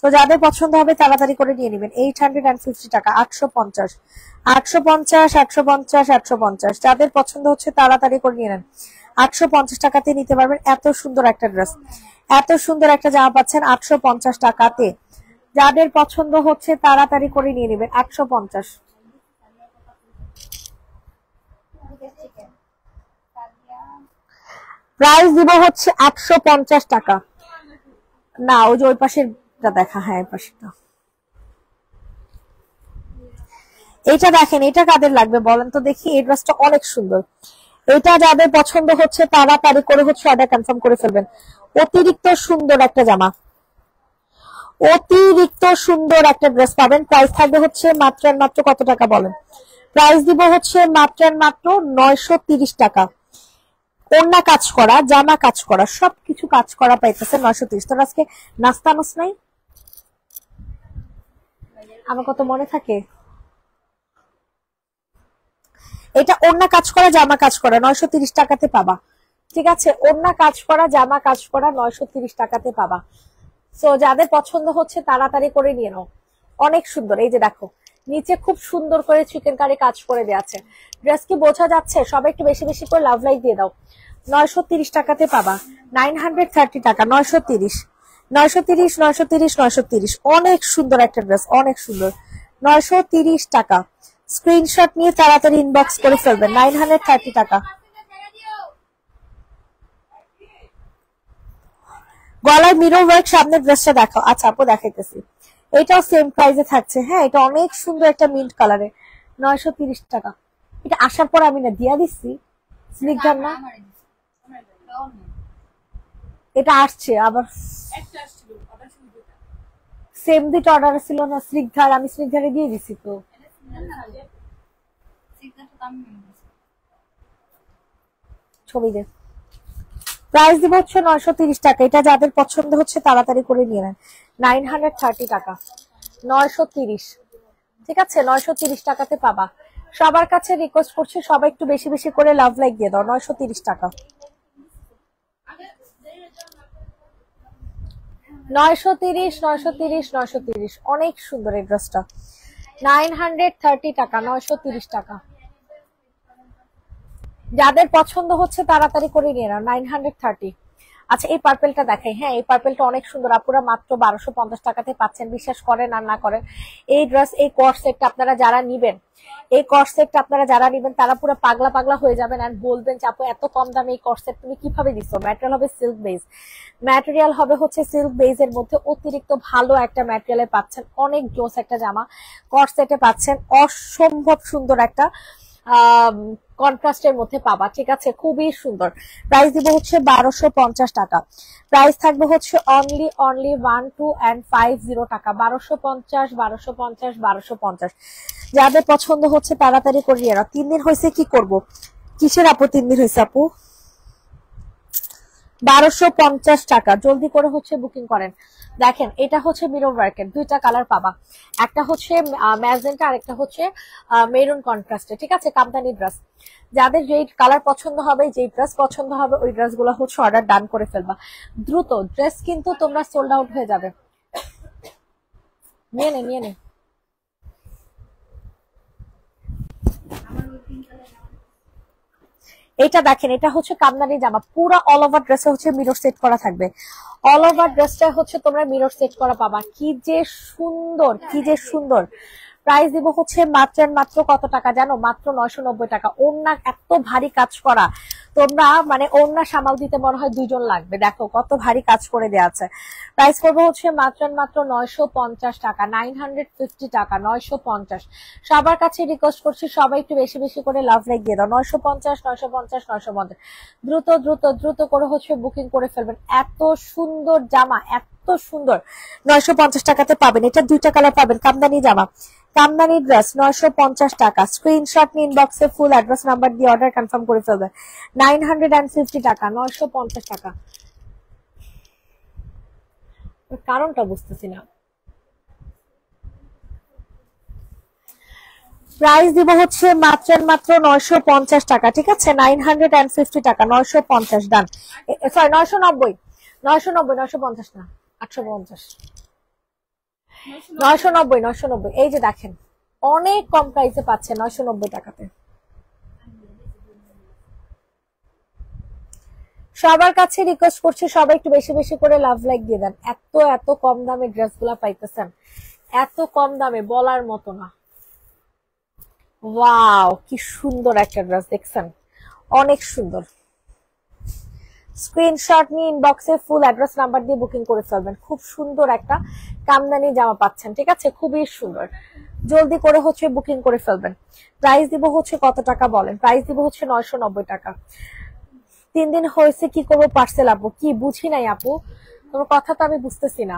S1: তো যাদের পছন্দ হবে তাড়াতাড়ি করে নিয়ে নেবেন এইট হান্ড্রেড অ্যান্ড ফিফটি টাকা আটশো পঞ্চাশ আটশো পঞ্চাশ আটশো পঞ্চাশ আটশো পঞ্চাশ যাদের পছন্দ হচ্ছে তাড়াতাড়ি করে নিয়ে নেন আটশো পঞ্চাশ টাকাতে নিতে পারবেন এত সুন্দর একটা ড্রেস এত সুন্দর একটা জামা পাচ্ছেন আটশো পঞ্চাশ টাকাতে যাদের পছন্দ হচ্ছে তাড়াতাড়ি করে নিয়ে নেবেন আটশো পঞ্চাশ প্রাইস দিব হচ্ছে আটশো পঞ্চাশ টাকা না ওই যে ওই পাশেরটা দেখা হ্যাঁ ওই পাশেরটা এটা দেখেন এটা কাদের লাগবে বলেন তো দেখি এই ড্রেসটা অনেক সুন্দর এটা যাদের পছন্দ হচ্ছে তারা পারি করে হচ্ছে অর্ডার কনফার্ম করে ফেলবেন অতিরিক্ত সুন্দর একটা জামা অতিরিক্ত সুন্দর একটা ড্রেস পাবেন প্রাইস থাকবে হচ্ছে মাত্র মাত্র কত টাকা বলেন প্রাইস দিব হচ্ছে মাত্র মাত্র নয়শো টাকা কন্যা কাজ করা জামা কাজ করা সবকিছু কাজ করা পাইতেছে নয়শো ত্রিশ তোর আজকে নাস্তা আনস নাই আমার কত মনে থাকে এটা অন্য কাজ করা জামা কাজ করা নয়শো তিরিশ টাকাতে পাবা ঠিক আছে অন্য কাজ করা জামা কাজ করা নয়শো তিরিশ টাকাতে পাবা তো যাদের পছন্দ হচ্ছে তাড়াতাড়ি করে নিয়ে নাও অনেক সুন্দর এই যে দেখো নিচে খুব সুন্দর করে চিকেন কারি কাজ করে দেয়াছে ড্রেস কি বোঝা যাচ্ছে সবাই একটু বেশি বেশি করে লাভ লাইক দিয়ে দাও নয়শো তিরিশ টাকাতে পাবা নাইন হান্ড্রেড থার্টি টাকা নয়শো তিরিশ নয়শো তিরিশ নয়শো তিরিশ নয়শো তিরিশ অনেক সুন্দর একটা ড্রেস অনেক সুন্দর নয়শো তিরিশ টাকা স্ক্রিনশট নিয়ে তাড়াতাড়ি ইনবক্স করে ফেলবেন নাইন হান্ড্রেড থার্টি টাকা গলায় মিরর ওয়ার্ক সামনে ড্রেসটা দেখো আচ্ছা আপু দেখাইতেছি এটাও সেম প্রাইসে থাকছে হ্যাঁ এটা অনেক সুন্দর একটা মিন্ট কালারে নয়শো তিরিশ টাকা এটা আসার পর আমি না দিয়া দিচ্ছি স্নিগ্ধার না এটা আসছে আবার সেম দুটো অর্ডার ছিল না স্নিগ্ধার আমি স্নিগ্ধারে দিয়ে দিছি তো ছবি দেখ প্রাইস দিব হচ্ছে নয়শো তিরিশ টাকা এটা যাদের পছন্দ হচ্ছে তাড়াতাড়ি করে নিয়ে নেন নাইন হান্ড্রেড থার্টি টাকা নয়শো তিরিশ ঠিক আছে নয়শো তিরিশ টাকাতে পাবা সবার কাছে রিকোয়েস্ট করছে সবাই একটু বেশি বেশি করে লাভ লাইক দিয়ে দাও নয়শো তিরিশ টাকা নয়শো তিরিশ নয়শো তিরিশ নয়শো তিরিশ অনেক সুন্দর এড্রেসটা নাইন হান্ড্রেড থার্টি টাকা নয়শো তিরিশ টাকা যাদের পছন্দ হচ্ছে তাড়াতাড়ি করে নিয়ে নাও নাইন হান্ড্রেড থার্টি আচ্ছা এই পার্পেলটা দেখাই হ্যাঁ এই পার্পেলটা অনেক সুন্দর আপুরা মাত্র বারোশো পঞ্চাশ টাকাতে পাচ্ছেন বিশ্বাস করেন আর না করেন এই ড্রেস এই কর সেটটা আপনারা যারা নিবেন এই করসেটটা আপনারা যারা নিবেন তারা পুরো পাগলা পাগলা হয়ে যাবেন আর বলবেন যে আপু এত কম দামে এই সেট তুমি কিভাবে দিছো ম্যাটেরিয়াল হবে সিল্ক বেজ ম্যাটেরিয়াল হবে হচ্ছে সিল্ক বেজের মধ্যে অতিরিক্ত ভালো একটা ম্যাটেরিয়ালে পাচ্ছেন অনেক জোস একটা জামা করসেটে পাচ্ছেন অসম্ভব সুন্দর একটা কন্ট্রাস্টের মধ্যে পাবা ঠিক আছে খুবই সুন্দর প্রাইস দিব হচ্ছে বারোশো পঞ্চাশ টাকা প্রাইস থাকবে হচ্ছে only only one two and five zero টাকা বারোশো পঞ্চাশ বারোশো পঞ্চাশ বারোশো পঞ্চাশ যাদের পছন্দ হচ্ছে তাড়াতাড়ি করিয়ে তিন দিন হয়েছে কি করব কিসের আপু তিন দিন হয়েছে আপু বারোশো পঞ্চাশ টাকা জলদি করে হচ্ছে বুকিং করেন দেখেন এটা হচ্ছে মিরো ওয়ার্কের দুইটা কালার পাবা একটা হচ্ছে ম্যাজেন্টা আর একটা হচ্ছে মেরুন কন্ট্রাস্টে ঠিক আছে কামদানি ড্রেস যাদের যেই কালার পছন্দ হবে যেই ড্রেস পছন্দ হবে ওই ড্রেসগুলো হচ্ছে অর্ডার ডান করে ফেলবা দ্রুত ড্রেস কিন্তু তোমরা সোল্ড আউট হয়ে যাবে নিয়ে নে নিয়ে নে এটা দেখেন এটা হচ্ছে কামদানি জামা পুরো অল ওভার ড্রেসে হচ্ছে মিরর সেট করা থাকবে অল ওভার ড্রেসটা হচ্ছে তোমরা মিরর সেট করা পাবা কি যে সুন্দর কি যে সুন্দর প্রাইস দিব হচ্ছে মাত্র মাত্র কত টাকা জানো মাত্র নয়শো টাকা ওনার এত ভারী কাজ করা তোমরা মানে ওনার সামাল দিতে মনে হয় দুজন লাগবে দেখো কত ভারী কাজ করে দেওয়া আছে প্রাইস করবো হচ্ছে মাত্র মাত্র নয়শো টাকা নাইন টাকা নয়শো সবার কাছে রিকোয়েস্ট করছি সবাই একটু বেশি বেশি করে লাভ লাইক দিয়ে দাও নয়শো পঞ্চাশ নয়শো পঞ্চাশ নয়শো পঞ্চাশ দ্রুত দ্রুত দ্রুত করে হচ্ছে বুকিং করে ফেলবেন এত সুন্দর জামা এত এত সুন্দর নয়শো পঞ্চাশ টাকাতে পাবেন এটা দুইটা কালার পাবেন কামদানি জামা কামদানি ড্রেস নয়শো পঞ্চাশ টাকা স্ক্রিনশট নিয়ে ইনবক্সে ফুল অ্যাড্রেস নাম্বার দিয়ে অর্ডার কনফার্ম করে ফেলবেন নাইন টাকা নয়শো পঞ্চাশ টাকা কারণটা বুঝতেছি না প্রাইস দিব হচ্ছে মাত্র মাত্র নয়শো পঞ্চাশ টাকা ঠিক আছে নাইন হান্ড্রেড ফিফটি টাকা নয়শো পঞ্চাশ ডান সরি নয়শো নব্বই নয়শো নব্বই নয়শো পঞ্চাশ না নয়শো নব্বই নয়শো নব্বই এই যে দেখেন অনেক কম নব্বই টাকাতে সবার কাছে রিকোয়েস্ট করছে সবাই একটু বেশি বেশি করে লাভ লাইক দিয়ে দেন এত এত কম দামে গুলা পাইতেছেন এত কম দামে বলার মতো না ওয়াও কি সুন্দর একটা ড্রেস দেখছেন অনেক সুন্দর স্ক্রিনশট নিয়ে ইনবক্সে ফুল অ্যাড্রেস নাম্বার দিয়ে বুকিং করে ফেলবেন খুব সুন্দর একটা কামদানি জামা পাচ্ছেন ঠিক আছে খুবই সুন্দর জলদি করে হচ্ছে বুকিং করে ফেলবেন প্রাইস দিব হচ্ছে কত টাকা বলেন প্রাইস দিব হচ্ছে নয়শো টাকা তিন দিন হয়েছে কি করবো পার্সেল আপু কি বুঝি নাই আপু তোমার কথা তো আমি বুঝতেছি না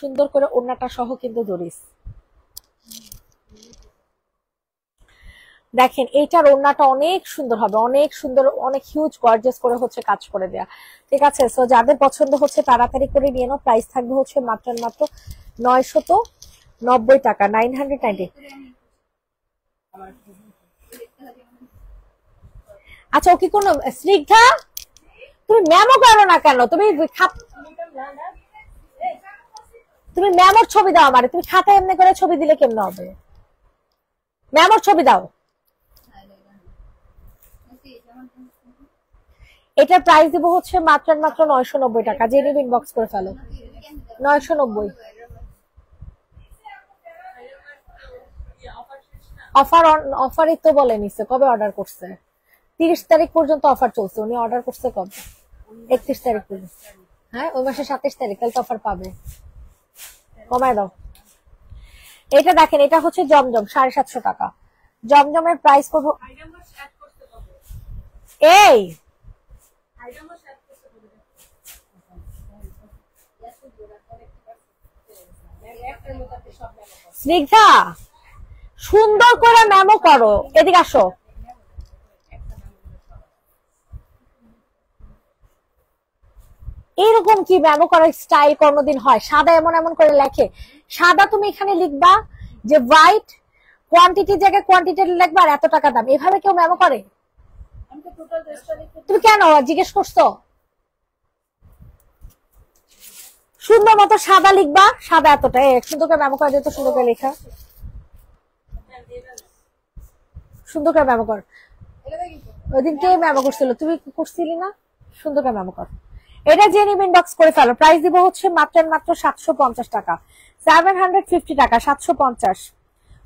S1: সুন্দর করে অন্যটা সহ কিন্তু জড়িস দেখেন এইটার ওড়নাটা অনেক সুন্দর হবে অনেক সুন্দর অনেক হিউজ গর্জেস করে হচ্ছে কাজ করে দেয়া ঠিক আছে সো যাদের পছন্দ হচ্ছে তাড়াতাড়ি করে নিয়ে নাও প্রাইস থাকবে হচ্ছে মাত্র মাত্র নয়শত নব্বই টাকা নাইন হান্ড্রেড নাইনটি আচ্ছা ও কি কোনো স্নিগ্ধা তুমি ম্যামও করো না কেন তুমি তুমি ম্যামর ছবি দাও আমার তুমি খাতায় এমনি করে ছবি দিলে কেমন হবে ম্যামর ছবি দাও এটা প্রাইস দেবো হচ্ছে মাত্র মাত্র নয়শো নব্বই টাকা যে নেবে ইনবক্স করে ফেলো নয়শো নব্বই অফার অফারই তো বলে নিছে কবে অর্ডার করছে তিরিশ তারিখ পর্যন্ত অফার চলছে উনি অর্ডার করছে কবে একত্রিশ তারিখ পর্যন্ত হ্যাঁ ওই মাসে সাতাশ তারিখ তাহলে তো অফার পাবে কমায় দাও এটা দেখেন এটা হচ্ছে জমজম সাড়ে সাতশো টাকা জমজমের প্রাইস করবো এই স্নিগ্ধা সুন্দর করে মেমো করো এদিকে আসো এরকম কি মেমো করার স্টাইল কোনোদিন হয় সাদা এমন এমন করে লেখে সাদা তুমি এখানে লিখবা যে হোয়াইট কোয়ান্টিটির জায়গায় কোয়ান্টিটি লিখবা আর এত টাকা দাম এভাবে কেউ মেমো করে তুমি কেন জিজ্ঞেস করছো সুন্দর মতো সাদা লিখবা সাদা এতটা সুন্দর করে ব্যবহার করা যেত সুন্দর করে লেখা সুন্দর করে ব্যবহার কর ওইদিন কে ব্যবহার করছিল তুমি করছিলি না সুন্দর করে ব্যবহার এটা যে নিবেন ইনবক্স করে ফেলো প্রাইস দিব হচ্ছে মাত্র মাত্র সাতশো পঞ্চাশ টাকা সেভেন টাকা সাতশো পঞ্চাশ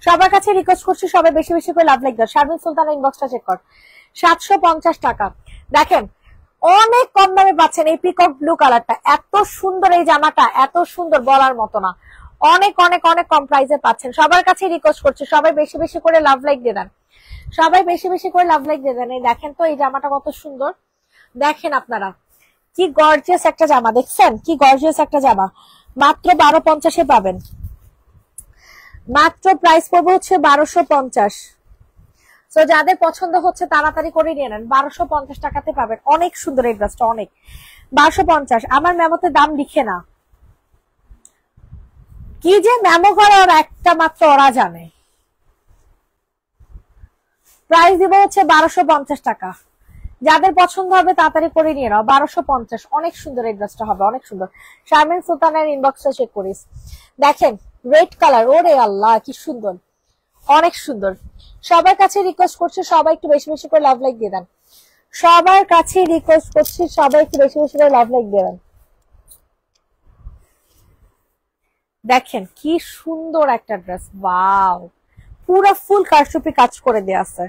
S1: সবার কাছে রিকোয়েস্ট করছি সবাই বেশি বেশি করে লাভ লাইক দাও শারমিন সুলতানা ইনবক্সটা চেক কর সাতশো পঞ্চাশ টাকা দেখেন অনেক কম দামে পাচ্ছেন এই পিকক ব্লু কালারটা এত সুন্দর এই জামাটা এত সুন্দর বলার মতো না অনেক অনেক অনেক কম প্রাইসে পাচ্ছেন সবার কাছে রিকোয়েস্ট করছি সবাই বেশি বেশি করে লাভ লাইক দিয়ে দেন সবাই বেশি বেশি করে লাভ লাইক দিয়ে দেন এই দেখেন তো এই জামাটা কত সুন্দর দেখেন আপনারা কি গর্জিয়াস একটা জামা দেখছেন কি গর্জিয়াস একটা জামা মাত্র বারো পঞ্চাশে পাবেন মাত্র প্রাইস পড়বে হচ্ছে বারোশো পঞ্চাশ সো যাদের পছন্দ হচ্ছে তাড়াতাড়ি করে নিয়ে নেন বারোশো পঞ্চাশ টাকাতে পাবেন অনেক সুন্দর এই ড্রেসটা অনেক বারোশো পঞ্চাশ আমার মেমোতে দাম লিখে না কি যে মেমো করে ওরা একটা মাত্র ওরা জানে প্রাইস দিব হচ্ছে বারোশো পঞ্চাশ টাকা যাদের পছন্দ হবে তাড়াতাড়ি করে নিয়ে নাও বারোশো পঞ্চাশ অনেক সুন্দর এই ড্রেসটা হবে অনেক সুন্দর শারমিন সুলতানের ইনবক্সটা চেক করিস দেখেন রেড কালার ওরে আল্লাহ কি সুন্দর অনেক সুন্দর সবার কাছে রিকোয়েস্ট করছে সবাই একটু বেশি বেশি করে লাভ লাইক দিয়ে দেন সবার কাছে রিকোয়েস্ট করছি সবাই একটু বেশি বেশি করে লাভ লাইক দিয়ে দেন দেখেন কি সুন্দর একটা ড্রেস বাউ পুরো ফুল কারচুপি কাজ করে দিয়ে আছে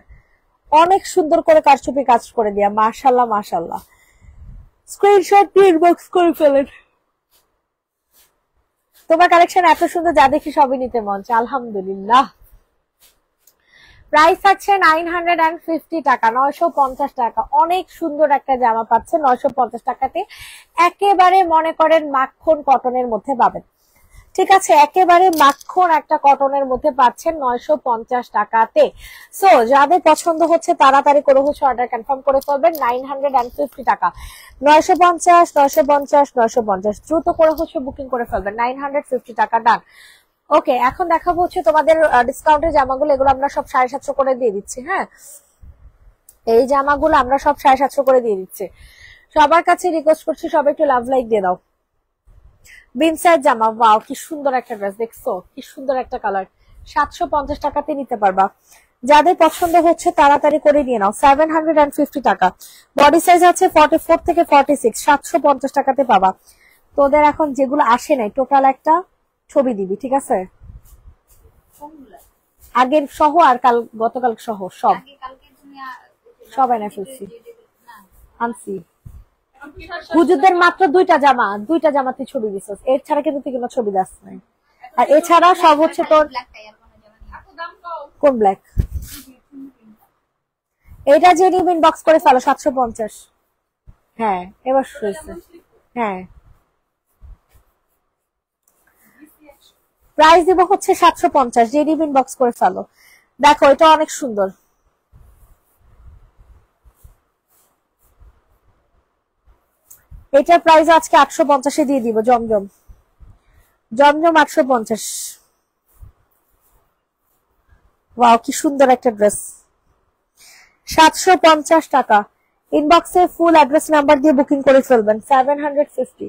S1: অনেক সুন্দর করে কারচুপি কাজ করে দেয়া মাশাল্লাহ মাশাল্লাহ স্ক্রিনশট দিয়ে ইনবক্স করে ফেলেন তোমার কালেকশন এত সুন্দর যা দেখি সবই নিতে মন চায় আলহামদুলিল্লাহ প্রাইস আছে নাইন হান্ড্রেড অ্যান্ড ফিফটি টাকা নয়শো পঞ্চাশ টাকা অনেক সুন্দর একটা জামা পাচ্ছে নয়শো পঞ্চাশ টাকাতে একেবারে মনে করেন মাখন কটনের মধ্যে পাবেন ঠিক আছে একেবারে মাখন একটা কটনের মধ্যে পাচ্ছেন নয়শো পঞ্চাশ টাকাতে সো যাদের পছন্দ হচ্ছে তাড়াতাড়ি করে হচ্ছে অর্ডার কনফার্ম করে ফেলবেন নাইন হান্ড্রেড অ্যান্ড ফিফটি টাকা নয়শো পঞ্চাশ নয়শো পঞ্চাশ নয়শো পঞ্চাশ দ্রুত করে হচ্ছে বুকিং করে ফেলবেন নাইন হান্ড্রেড ফিফটি টাকা ডান ওকে এখন দেখাবো হচ্ছে তোমাদের ডিসকাউন্টের জামাগুলো এগুলো আমরা সব সাড়ে সাতশো করে দিয়ে দিচ্ছি হ্যাঁ এই জামাগুলো আমরা সব সাড়ে সাতশো করে দিয়ে দিচ্ছি সবার কাছে রিকোয়েস্ট করছি সবাই একটু লাভ লাইক দিয়ে দাও বিনসাইজ জামা বাও কি সুন্দর একটা ড্রেস দেখছো কি সুন্দর একটা কালার সাতশো পঞ্চাশ টাকাতে নিতে পারবা যাদের পছন্দ হচ্ছে তাড়াতাড়ি করে নিয়ে নাও সেভেন হান্ড্রেড অ্যান্ড ফিফটি টাকা বডি সাইজ আছে ফর্টি ফোর থেকে ফর্টি সিক্স সাতশো পঞ্চাশ টাকাতে পাবা তোদের এখন যেগুলো আসে নাই টোটাল একটা ছবি দিবি ঠিক আছে আগের সহ আর কাল গতকাল সহ সব সব এনে ফেলছি আনছি
S2: হুজুরদের মাত্র
S1: দুইটা জামা দুইটা জামাতে ছবি দিস এর ছাড়া কিন্তু তুই কোনো ছবি দাস নাই আর এছাড়া সব হচ্ছে তোর কোন ব্ল্যাক এটা যে নিবেন বক্স করে ফেলো সাতশো পঞ্চাশ হ্যাঁ এবার হ্যাঁ প্রাইস দিব হচ্ছে সাতশো পঞ্চাশ রেডিম বক্স করে ফেলো দেখো এটা অনেক সুন্দর এটার প্রাইস আজকে আটশো পঞ্চাশে দিয়ে দিব জমজম জমজম আটশো পঞ্চাশ ওয়াও কি সুন্দর একটা ড্রেস সাতশো পঞ্চাশ টাকা ইনবক্সে ফুল অ্যাড্রেস নাম্বার দিয়ে বুকিং করে ফেলবেন সেভেন হান্ড্রেড ফিফটি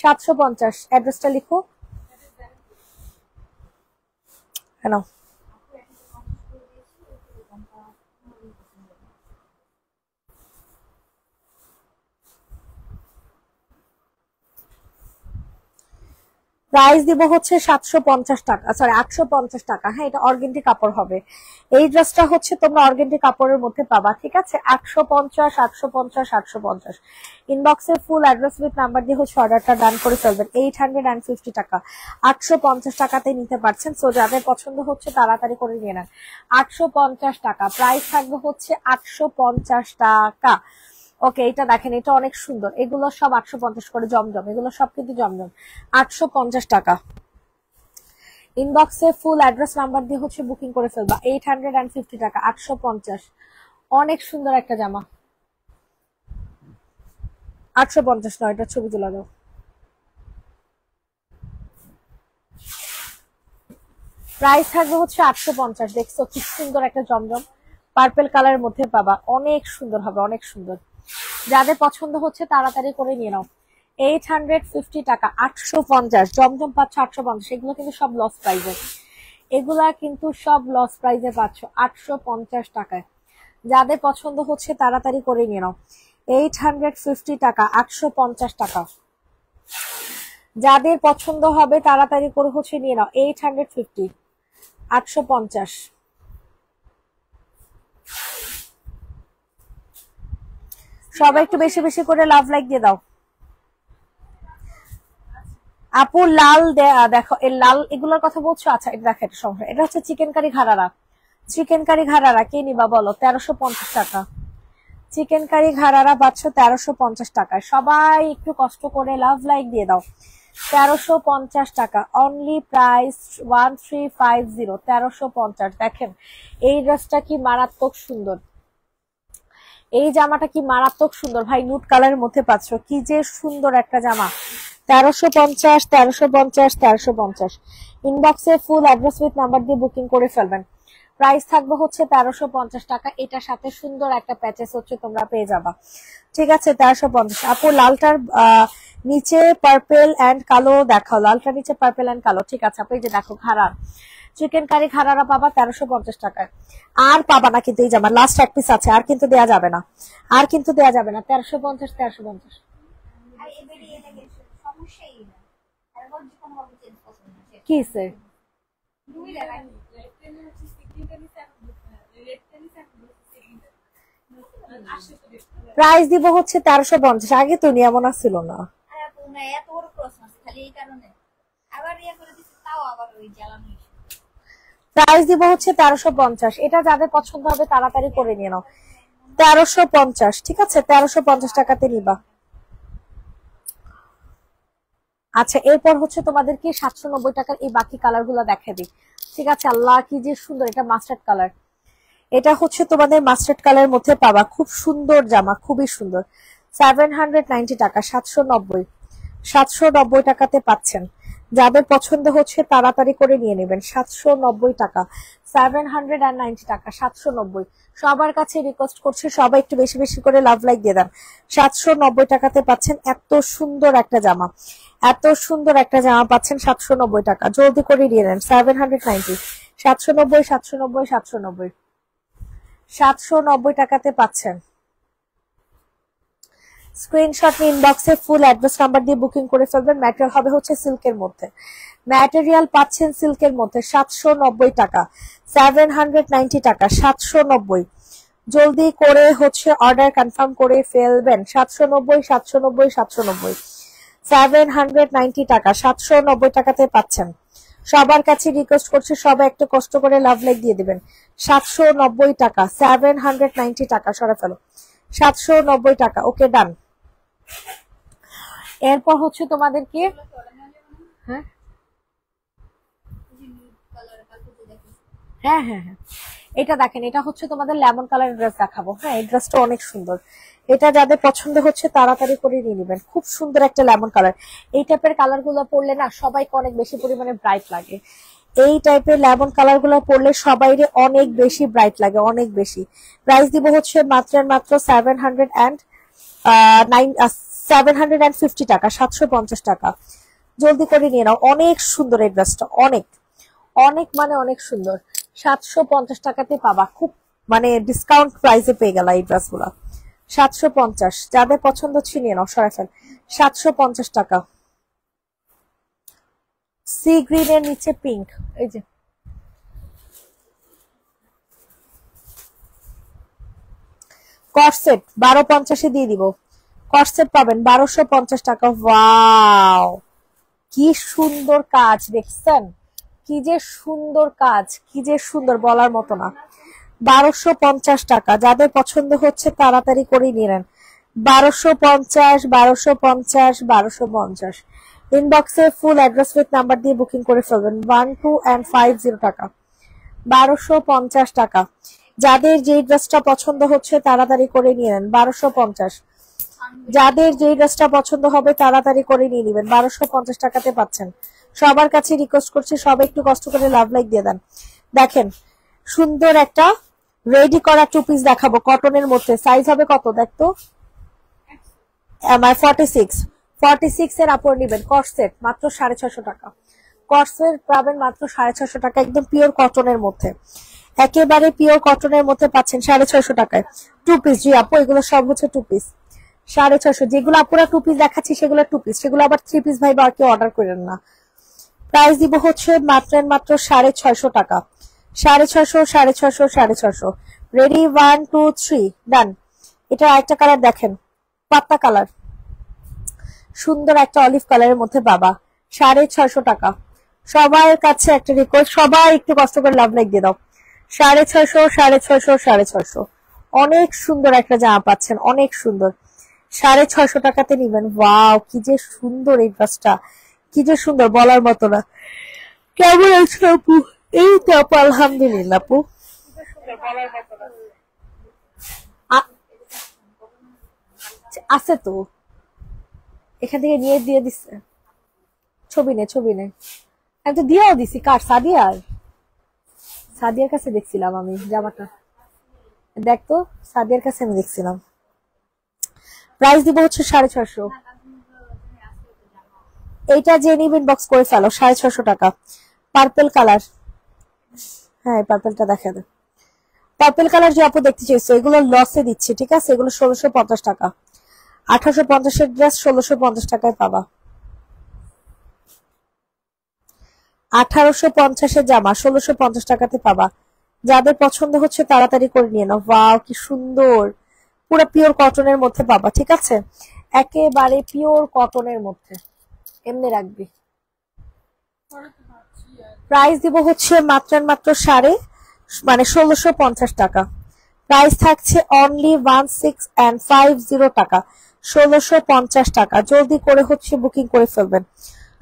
S1: সাতশো পঞ্চাশ অ্যাড্রেসটা লিখো know. প্রাইস দিব হচ্ছে সাতশো পঞ্চাশ টাকা সরি আটশো পঞ্চাশ টাকা হ্যাঁ এটা অর্গেন্টি কাপড় হবে এই ড্রেসটা হচ্ছে তোমরা অর্গেন্টি কাপড়ের মধ্যে পাবা ঠিক আছে একশো পঞ্চাশ আটশো পঞ্চাশ আটশো পঞ্চাশ ইনবক্সে ফুল অ্যাড্রেস উইথ নাম্বার দিয়ে হচ্ছে অর্ডারটা ডান করে ফেলবেন এইট হান্ড্রেড অ্যান্ড ফিফটি টাকা আটশো পঞ্চাশ টাকাতে নিতে পারছেন সো যাদের পছন্দ হচ্ছে তাড়াতাড়ি করে নিয়ে নেন আটশো পঞ্চাশ টাকা প্রাইস থাকবে হচ্ছে আটশো পঞ্চাশ টাকা ওকে এটা দেখেন এটা অনেক সুন্দর এগুলো সব আটশো পঞ্চাশ করে জমজম এগুলো সব কিন্তু জমজম আটশো পঞ্চাশ টাকা ইনবক্সে ফুল অ্যাড্রেস নাম্বার দিয়ে হচ্ছে বুকিং করে ফেলবা এইট হান্ড্রেড অ্যান্ড ফিফটি টাকা আটশো পঞ্চাশ অনেক সুন্দর একটা জামা আটশো পঞ্চাশ নয় এটা ছবি তোলা দাও প্রাইস থাকবে হচ্ছে আটশো পঞ্চাশ দেখছো কি সুন্দর একটা জমজম পার্পেল কালারের মধ্যে পাবা অনেক সুন্দর হবে অনেক সুন্দর যাদের পছন্দ হচ্ছে তাড়াতাড়ি করে নিয়ে নাও এইট হান্ড্রেড ফিফটি টাকা আটশো পঞ্চাশ জমজম পাচ্ছ আটশো পঞ্চাশ এগুলো কিন্তু সব লস প্রাইজে এগুলা কিন্তু সব লস প্রাইজে পাচ্ছ আটশো পঞ্চাশ টাকায় যাদের পছন্দ হচ্ছে তাড়াতাড়ি করে নিয়ে নাও এইট হান্ড্রেড ফিফটি টাকা আটশো পঞ্চাশ টাকা যাদের পছন্দ হবে তাড়াতাড়ি করে হচ্ছে নিয়ে নাও এইট হান্ড্রেড ফিফটি আটশো পঞ্চাশ সবাই একটু বেশি বেশি করে লাভ লাইক দিয়ে দাও আপু লাল দেখো এর লাল এগুলোর কথা বলছো আচ্ছা এটা দেখো এটা সংগ্রহ এটা হচ্ছে চিকেন কারি ঘাড়ারা চিকেন কারি ঘাড়ারা কে নিবা বলো তেরোশো পঞ্চাশ টাকা চিকেন কারি ঘাড়ারা পাচ্ছ তেরোশো পঞ্চাশ টাকায় সবাই একটু কষ্ট করে লাভ লাইক দিয়ে দাও তেরোশো পঞ্চাশ টাকা only price one three five zero তেরোশো পঞ্চাশ দেখেন এই ড্রেসটা কি মারাত্মক সুন্দর এই জামাটা কি মারাত্মক সুন্দর ভাই নুট কালারের মধ্যে পাচ্ছ কি যে সুন্দর একটা জামা তেরোশো পঞ্চাশ তেরোশো পঞ্চাশ তেরোশো পঞ্চাশ ইনবক্সে ফুল অ্যাড্রেস উইথ নাম্বার দিয়ে বুকিং করে ফেলবেন প্রাইস থাকবে হচ্ছে তেরোশো পঞ্চাশ টাকা এটার সাথে সুন্দর একটা প্যাচেস হচ্ছে তোমরা পেয়ে যাবা ঠিক আছে তেরোশো পঞ্চাশ আপু লালটার নিচে পার্পেল অ্যান্ড কালো দেখাও লালটার নিচে পার্পেল অ্যান্ড কালো ঠিক আছে আপু এই যে দেখো খারাপ চিকেন কারি খারারা পাবা তেরোশো পঞ্চাশ টাকায় আর পাবা না কিন্তু এই জামা লাস্ট এক পিস আছে আর কিন্তু দেয়া যাবে না আর কিন্তু দেয়া যাবে না তেরোশো পঞ্চাশ তেরোশো পঞ্চাশ কি স্যার প্রাইস দিব হচ্ছে তেরোশো পঞ্চাশ আগে তো এমন ছিল না আবার ইয়ে করে দিচ্ছে তাও আবার ওই জ্বালানো প্রাইস দিব হচ্ছে তেরোশো পঞ্চাশ এটা যাদের পছন্দ হবে তাড়াতাড়ি করে নিয়ে নাও তেরোশো পঞ্চাশ ঠিক আছে তেরোশো পঞ্চাশ টাকাতে নিবা আচ্ছা এরপর হচ্ছে তোমাদেরকে সাতশো নব্বই টাকার এই বাকি কালার গুলো দেখা দিই ঠিক আছে আল্লাহ কি যে সুন্দর এটা মাস্টার্ড কালার এটা হচ্ছে তোমাদের মাস্টার্ড কালার মধ্যে পাবা খুব সুন্দর জামা খুবই সুন্দর সেভেন হান্ড্রেড নাইনটি টাকা সাতশো নব্বই সাতশো নব্বই টাকাতে পাচ্ছেন যাদের পছন্দ হচ্ছে তাড়াতাড়ি করে নিয়ে নেবেন সাতশো নব্বই টাকা সেভেন হান্ড্রেড অ্যান্ড নাইনটি টাকা সাতশো নব্বই সবার কাছে রিকোয়েস্ট করছে সবাই একটু বেশি বেশি করে লাভ লাইক দিয়ে দেন সাতশো নব্বই টাকাতে পাচ্ছেন এত সুন্দর একটা জামা এত সুন্দর একটা জামা পাচ্ছেন সাতশো নব্বই টাকা জলদি করে নিয়ে নেন সেভেন হান্ড্রেড নাইনটি সাতশো নব্বই সাতশো নব্বই সাতশো নব্বই সাতশো নব্বই টাকাতে পাচ্ছেন স্ক্রিনশট ইনবক্সে ফুল অ্যাড্রেস নাম্বার দিয়ে বুকিং করে ফেলবেন ম্যাটেরিয়াল হবে হচ্ছে সিল্কের মধ্যে ম্যাটেরিয়াল পাচ্ছেন সিল্কের মধ্যে সাতশো নব্বই টাকা সেভেন হান্ড্রেড নাইনটি টাকা সাতশো নব্বই জলদি করে হচ্ছে অর্ডার কনফার্ম করে ফেলবেন সাতশো নব্বই সাতশো নব্বই সাতশো নব্বই সেভেন হান্ড্রেড নাইনটি টাকা সাতশো নব্বই টাকাতে পাচ্ছেন সবার কাছে রিকোয়েস্ট করছি সবাই একটু কষ্ট করে লাভ লাইক দিয়ে দিবেন সাতশো নব্বই টাকা সেভেন হান্ড্রেড নাইনটি টাকা সরে ফেলো সাতশো নব্বই টাকা ওকে ডান এরপর হচ্ছে তোমাদেরকে হ্যাঁ? হ্যাঁ হ্যাঁ হ্যাঁ এটা দেখেন এটা হচ্ছে তোমাদের লেমন কালার ড্রেস দেখাবো হ্যাঁ এই ড্রেসটা অনেক সুন্দর এটা যাদের পছন্দ হচ্ছে তাড়াতাড়ি করে নিয়ে নেবেন খুব সুন্দর একটা লেমন কালার এই টাইপের কালার গুলো পরলে না সবাইকে অনেক বেশি পরিমাণে ব্রাইট লাগে এই টাইপের লেমন কালার গুলো পরলে সবাই অনেক বেশি ব্রাইট লাগে অনেক বেশি প্রাইস দিব হচ্ছে মাত্র মাত্র seven hundred and nine seven hundred and fifty টাকা সাতশো পঞ্চাশ টাকা জলদি করে নিয়ে নাও অনেক সুন্দর এই ড্রেসটা অনেক অনেক মানে অনেক সুন্দর সাতশো পঞ্চাশ টাকাতে পাবা খুব মানে ডিসকাউন্ট প্রাইসে পেয়ে গেল এই ড্রেসগুলা সাতশো পঞ্চাশ যাদের পছন্দ ছিনিয়ে নাও সরাফেল সাতশো পঞ্চাশ টাকা সি গ্রিনের নিচে পিঙ্ক এই যে কটসেট বারো পঞ্চাশে দিয়ে দিব কটসেট পাবেন বারোশো পঞ্চাশ টাকা ওয়াও কি সুন্দর কাজ দেখছেন কি যে সুন্দর কাজ কি যে সুন্দর বলার মতো না বারোশো পঞ্চাশ টাকা যাদের পছন্দ হচ্ছে তাড়াতাড়ি করে নিয়ে নেন বারোশো পঞ্চাশ বারোশো পঞ্চাশ বারোশো পঞ্চাশ ইনবক্সে ফুল অ্যাড্রেস উইথ নাম্বার দিয়ে বুকিং করে ফেলবেন one two and five zero টাকা বারোশো পঞ্চাশ টাকা যাদের যেই ড্রেসটা পছন্দ হচ্ছে তাড়াতাড়ি করে নিয়ে নেন বারোশো পঞ্চাশ যাদের যেই ড্রেসটা পছন্দ হবে তাড়াতাড়ি করে নিয়ে নেবেন বারোশো পঞ্চাশ টাকাতে পাচ্ছেন সবার কাছে রিকোয়েস্ট করছি সবাই একটু কষ্ট করে লাভ লাইক দিয়ে দেন দেখেন সুন্দর একটা রেডি করা টু পিস দেখাবো কটনের মধ্যে সাইজ হবে কত দেখতো সিক্স সিক্স এর মাত্র সাড়ে ছশো টাকা কর্সের পাবেন মাত্র সাড়ে ছশো টাকা একদম পিওর কটনের মধ্যে একেবারে পিওর কটনের মধ্যে পাচ্ছেন সাড়ে ছয়শো টাকায় টু পিস জি আপু এগুলো সব হচ্ছে টু পিস সাড়ে ছয়শো যেগুলো আপুরা টু পিস দেখাচ্ছি সেগুলো টু পিস সেগুলো আবার থ্রি পিস ভাই বা অর্ডার করেন না প্রাইস দিব হচ্ছে মাত্র মাত্র সাড়ে ছয়শো টাকা সাড়ে ছয়শো সাড়ে ছয়শো সাড়ে ছয়শো ready one two three done এটা একটা কালার দেখেন পাত্তা কালার সুন্দর একটা অলিভ কালারের মধ্যে বাবা সাড়ে ছয়শো টাকা সবার কাছে একটা রিকোয়েস্ট সবাই একটু কষ্ট করে লাভ লাইক দিয়ে দাও সাড়ে ছয়শো সাড়ে ছয়শো সাড়ে ছয়শো অনেক সুন্দর একটা জামা পাচ্ছেন অনেক সুন্দর সাড়ে ছয়শো টাকাতে নিবেন ওয়াও কি যে সুন্দর এই ড্রেসটা কি যে সুন্দর বলার মতো না কেমন আছে আপু এই তো আপু আলহামদুলিল্লাহ আপু আছে তো এখান থেকে নিয়ে দিয়ে দিছে ছবি নে ছবি নে আমি তো দিয়েও দিছি কার সাদিয়ার সাদিয়ার কাছে দেখছিলাম আমি জামাটা দেখতো সাদিয়ার কাছে আমি দেখছিলাম প্রাইস দিব হচ্ছে সাড়ে ছশো এইটা যে নিবেন বক্স করে ফেলো সাড়ে ছশো টাকা পার্পেল কালার হ্যাঁ পার্পেলটা দেখা দাও পার্পেল কালার যে আপু দেখতে চাইছো এগুলো লসে দিচ্ছে ঠিক আছে এগুলো ষোলোশো পঞ্চাশ টাকা আঠারোশো পঞ্চাশের ড্রেস ষোলোশো পঞ্চাশ টাকায় পাবা আঠারোশো পঞ্চাশের জামা ষোলোশো পঞ্চাশ টাকাতে পাবা যাদের পছন্দ হচ্ছে তাড়াতাড়ি করে নিয়ে নাও ওয়াও কি সুন্দর পুরো পিওর কটনের মধ্যে পাবা ঠিক আছে একেবারে পিওর কটনের মধ্যে এমনি রাখবি প্রাইস দিব হচ্ছে মাত্রার মাত্র সাড়ে মানে ষোলোশো পঞ্চাশ টাকা প্রাইস থাকছে only one six and five zero টাকা ষোলোশো পঞ্চাশ টাকা জলদি করে হচ্ছে বুকিং করে ফেলবেন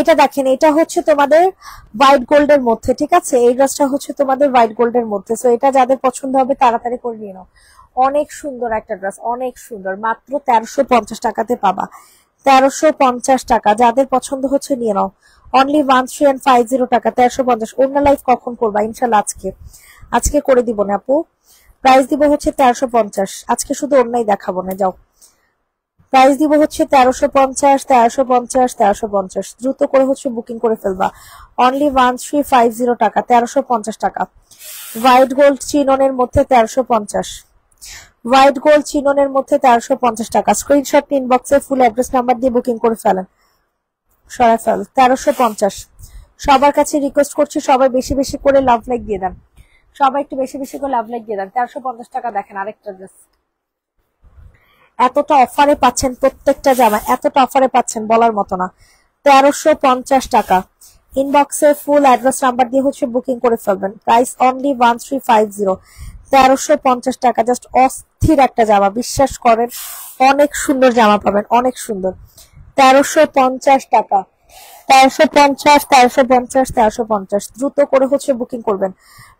S1: এটা দেখেন এটা হচ্ছে তোমাদের হোয়াইট গোল্ডের মধ্যে ঠিক আছে এই ড্রেসটা হচ্ছে তোমাদের হোয়াইট গোল্ডের মধ্যে সো এটা যাদের পছন্দ হবে তাড়াতাড়ি করে নিয়ে নাও অনেক সুন্দর একটা ড্রেস অনেক সুন্দর মাত্র তেরোশো পঞ্চাশ টাকাতে পাবা তেরোশো পঞ্চাশ টাকা যাদের পছন্দ হচ্ছে নিয়ে নাও only one three and five zero টাকা তেরোশো পঞ্চাশ অন্য লাইফ কখন করবা ইনশাল্লাহ আজকে আজকে করে দিব না আপু প্রাইস দিব হচ্ছে তেরোশো পঞ্চাশ আজকে শুধু অন্যায় দেখাবো না যাও প্রাইস দিব হচ্ছে তেরোশো পঞ্চাশ তেরোশো পঞ্চাশ তেরোশো পঞ্চাশ দ্রুত করে হচ্ছে বুকিং করে ফেলবা only one three five zero টাকা তেরোশো পঞ্চাশ টাকা হোয়াইট গোল্ড চিননের মধ্যে তেরোশো পঞ্চাশ হোয়াইট গোল্ড চিননের মধ্যে তেরোশো পঞ্চাশ টাকা স্ক্রিনশট ইনবক্সে ফুল অ্যাড্রেস নাম্বার দিয়ে বুকিং করে ফেলেন সরা ফেল তেরোশো পঞ্চাশ সবার কাছে রিকোয়েস্ট করছি সবাই বেশি বেশি করে লাভ লাইক দিয়ে দেন সবাই একটু বেশি বেশি করে লাভ লাইক দিয়ে দেন তেরোশো পঞ্চাশ টাকা দেখেন আরেকটা ড্রেস এতটা অফারে পাচ্ছেন প্রত্যেকটা জামা এতটা অফারে পাচ্ছেন বলার মতো না তেরোশো পঞ্চাশ টাকা ইনবক্সে ফুল অ্যাড্রেস নাম্বার দিয়ে হচ্ছে বুকিং করে ফেলবেন price only one three five zero তেরোশো পঞ্চাশ টাকা জাস্ট অস্থির একটা জামা বিশ্বাস করেন অনেক সুন্দর জামা পাবেন অনেক সুন্দর তেরোশো পঞ্চাশ টাকা তেরোশো পঞ্চাশ তেরোশো পঞ্চাশ তেরোশো পঞ্চাশ দ্রুত করে হচ্ছে বুকিং করবেন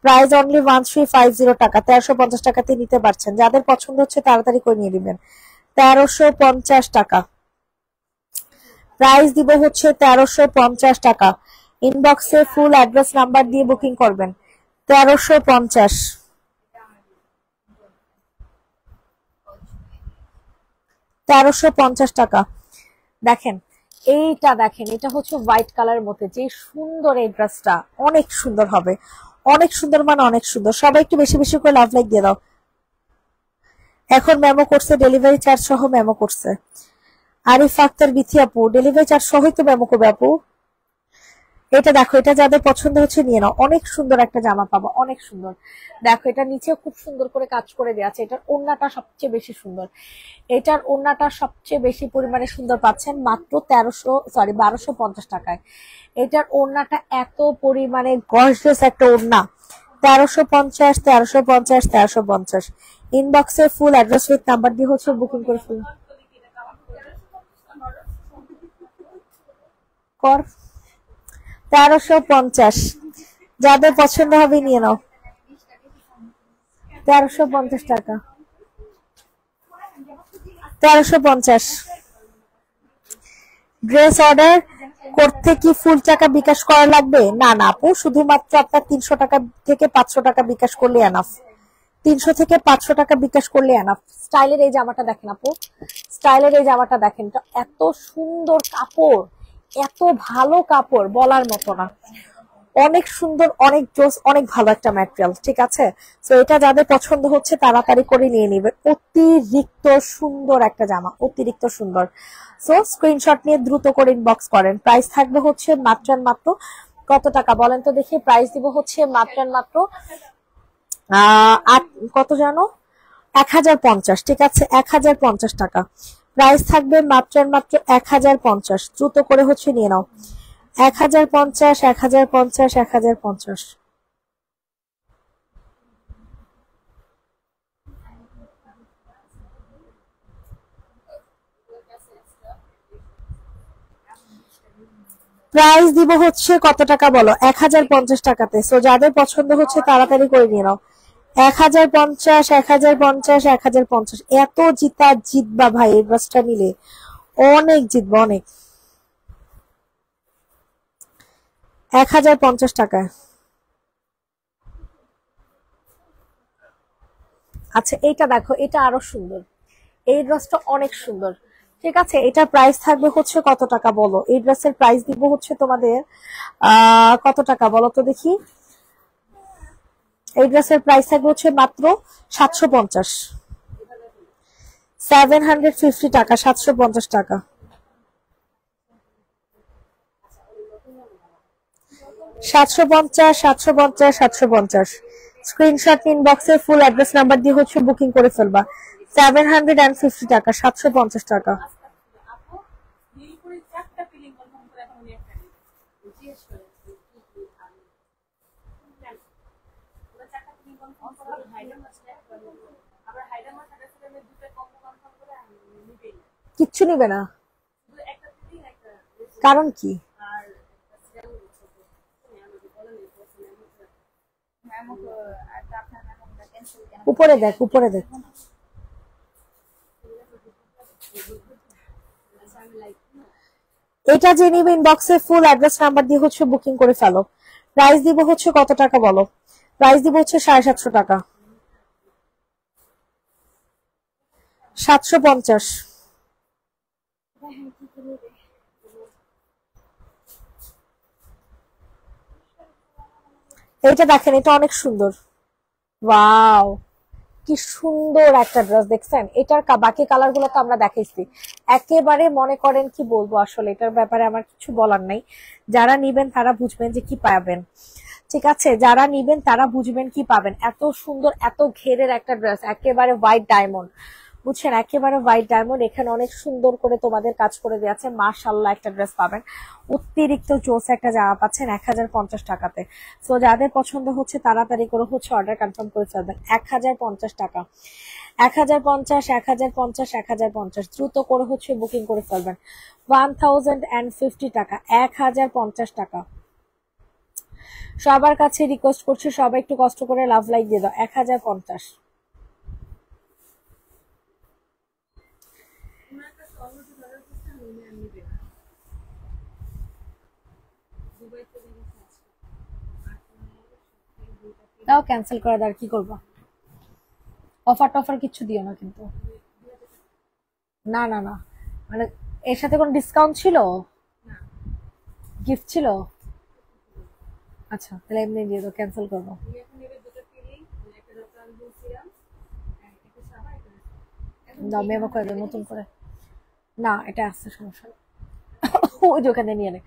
S1: price only one three five zero টাকা তেরোশো পঞ্চাশ টাকাতে নিতে পারছেন যাদের পছন্দ হচ্ছে তাড়াতাড়ি করে নিয়ে নেবেন তেরোশো পঞ্চাশ টাকা প্রাইস দিব হচ্ছে তেরোশো পঞ্চাশ টাকা ইনবক্সে ফুল অ্যাড্রেস নাম্বার দিয়ে বুকিং করবেন তেরোশো পঞ্চাশ তেরোশো পঞ্চাশ টাকা দেখেন এইটা দেখেন এটা হচ্ছে হোয়াইট কালারের মধ্যে যে সুন্দর এই ড্রেসটা অনেক সুন্দর হবে অনেক সুন্দর মানে অনেক সুন্দর সবাই একটু বেশি বেশি করে লাভ লাইক দিয়ে দাও এখন মেমো করছে ডেলিভারি চার্জ সহ মেমো করছে আরিফ আক্তার বিথি আপু ডেলিভারি চার্জ সহই তো মেমো করবে আপু এটা দেখো এটা যাদের পছন্দ হচ্ছে নিয়ে নাও অনেক সুন্দর একটা জামা পাবো অনেক সুন্দর দেখো এটা নিচেও খুব সুন্দর করে কাজ করে দেওয়া আছে এটার ওড়নাটা সবচেয়ে বেশি সুন্দর এটার ওড়নাটা সবচেয়ে বেশি পরিমাণে সুন্দর পাচ্ছেন মাত্র তেরোশো সরি বারোশো পঞ্চাশ টাকায় এটার ওড়নাটা এত পরিমাণে গর্জিয়াস একটা ওড়না তেরোশো পঞ্চাশ তেরোশো পঞ্চাশ তেরোশো পঞ্চাশ ইনবক্সে ফুল অ্যাড্রেস উইথ নাম্বার দিয়ে হচ্ছে বুকিং করে ফুল কর তেরোশো পঞ্চাশ যাদের পছন্দ হবে নিয়ে নাও তেরোশো পঞ্চাশ টাকা তেরোশো পঞ্চাশ ড্রেস অর্ডার করতে কি ফুল টাকা বিকাশ করা লাগবে না না আপু শুধুমাত্র আপনার তিনশো টাকা থেকে পাঁচশো টাকা বিকাশ করলে এনাফ তিনশো থেকে পাঁচশো টাকা বিকাশ করলে এনাফ স্টাইলের এই জামাটা দেখেন আপু স্টাইলের এই জামাটা দেখেন এত সুন্দর কাপড় এত ভালো কাপড় বলার মতো না অনেক সুন্দর অনেক জোস অনেক ভালো একটা ম্যাটেরিয়াল ঠিক আছে তো এটা যাদের পছন্দ হচ্ছে তাড়াতাড়ি করে নিয়ে নেবে অতিরিক্ত সুন্দর একটা জামা অতিরিক্ত সুন্দর সো স্ক্রিনশট নিয়ে দ্রুত করে ইনবক্স করেন প্রাইস থাকবে হচ্ছে মাত্রার মাত্র কত টাকা বলেন তো দেখি প্রাইস দিব হচ্ছে মাত্রার মাত্র আহ কত জানো এক হাজার পঞ্চাশ ঠিক আছে এক হাজার পঞ্চাশ টাকা প্রাইস থাকবে মাত্রার মাত্র এক হাজার পঞ্চাশ দ্রুত করে হচ্ছে নিয়ে নাও এক হাজার পঞ্চাশ এক হাজার পঞ্চাশ এক হাজার পঞ্চাশ প্রাইস দিব হচ্ছে কত টাকা বলো এক হাজার পঞ্চাশ টাকাতে সো যাদের পছন্দ হচ্ছে তাড়াতাড়ি করে নিয়ে নাও এক হাজার পঞ্চাশ এক হাজার পঞ্চাশ এক হাজার পঞ্চাশ এত জিতা জিতবা ভাই এই বাসটা নিলে অনেক জিতবা অনেক এক হাজার পঞ্চাশ টাকা আচ্ছা এইটা দেখো এটা আরো সুন্দর এই ড্রেসটা অনেক সুন্দর ঠিক আছে এটার প্রাইস থাকবে হচ্ছে কত টাকা বলো এই ড্রেসের প্রাইস দিব হচ্ছে তোমাদের কত টাকা বলো তো দেখি এই ড্রেসের প্রাইস থাকবে হচ্ছে মাত্র সাতশো পঞ্চাশ সেভেন হান্ড্রেড ফিফটি টাকা সাতশো পঞ্চাশ টাকা সাতশো পঞ্চাশ সাতশো পঞ্চাশ সাতশো পঞ্চাশ স্ক্রিনশট ইনবক্সে ফুল অ্যাড্রেস নাম্বার দিয়ে হচ্ছে বুকিং করে ফেলবা সেভেন হান্ড্রেড অ্যান্ড ফিফটি টাকা সাতশো পঞ্চাশ টাকা কিচ্ছু নিবে না কারণ কি উপরে দেখ উপরে দেখ এটা যে নিবে ইনবক্সে ফুল অ্যাড্রেস নাম্বার দিয়ে হচ্ছে বুকিং করে ফেলো প্রাইস দিব হচ্ছে কত টাকা বলো প্রাইস দিব হচ্ছে সাড়ে সাতশো টাকা সাতশো পঞ্চাশ হ্যাঁ, এইটা দেখেন এটা অনেক সুন্দর ওয়াও কি সুন্দর একটা ড্রেস দেখছেন এটার বাকি কালার গুলো তো আমরা দেখাইছি একেবারে মনে করেন কি বলবো আসলে এটার ব্যাপারে আমার কিছু বলার নাই যারা নিবেন তারা বুঝবেন যে কি পাবেন ঠিক আছে যারা নিবেন তারা বুঝবেন কি পাবেন এত সুন্দর এত ঘেরের একটা ড্রেস একেবারে হোয়াইট ডায়মন্ড বুঝছেন একেবারে হোয়াইট ডায়মন্ড এখানে অনেক সুন্দর করে তোমাদের কাজ করে দিয়েছে আছে একটা ড্রেস পাবেন অতিরিক্ত চোস একটা জামা পাচ্ছেন এক টাকাতে সো যাদের পছন্দ হচ্ছে তাড়াতাড়ি করে হচ্ছে অর্ডার কনফার্ম করে ফেলবেন এক টাকা এক হাজার পঞ্চাশ এক হাজার পঞ্চাশ এক হাজার পঞ্চাশ দ্রুত করে হচ্ছে বুকিং করে ফেলবেন ওয়ান থাউজেন্ড অ্যান্ড ফিফটি টাকা এক হাজার পঞ্চাশ টাকা সবার কাছে রিকোয়েস্ট করছি সবাই একটু কষ্ট করে লাভ লাইক দিয়ে দাও এক হাজার পঞ্চাশ তাও ক্যান্সেল করে দাও কি করবো অফার টফার কিছু দিও না কিন্তু না না না মানে এর সাথে কোনো ডিসকাউন্ট ছিল গিফট ছিল আচ্ছা তাহলে এমনি দিয়ে দাও ক্যান্সেল করবো না মেমো করে দাও নতুন করে না এটা আসছে সমস্যা ওই দোকানে নিয়ে নেয়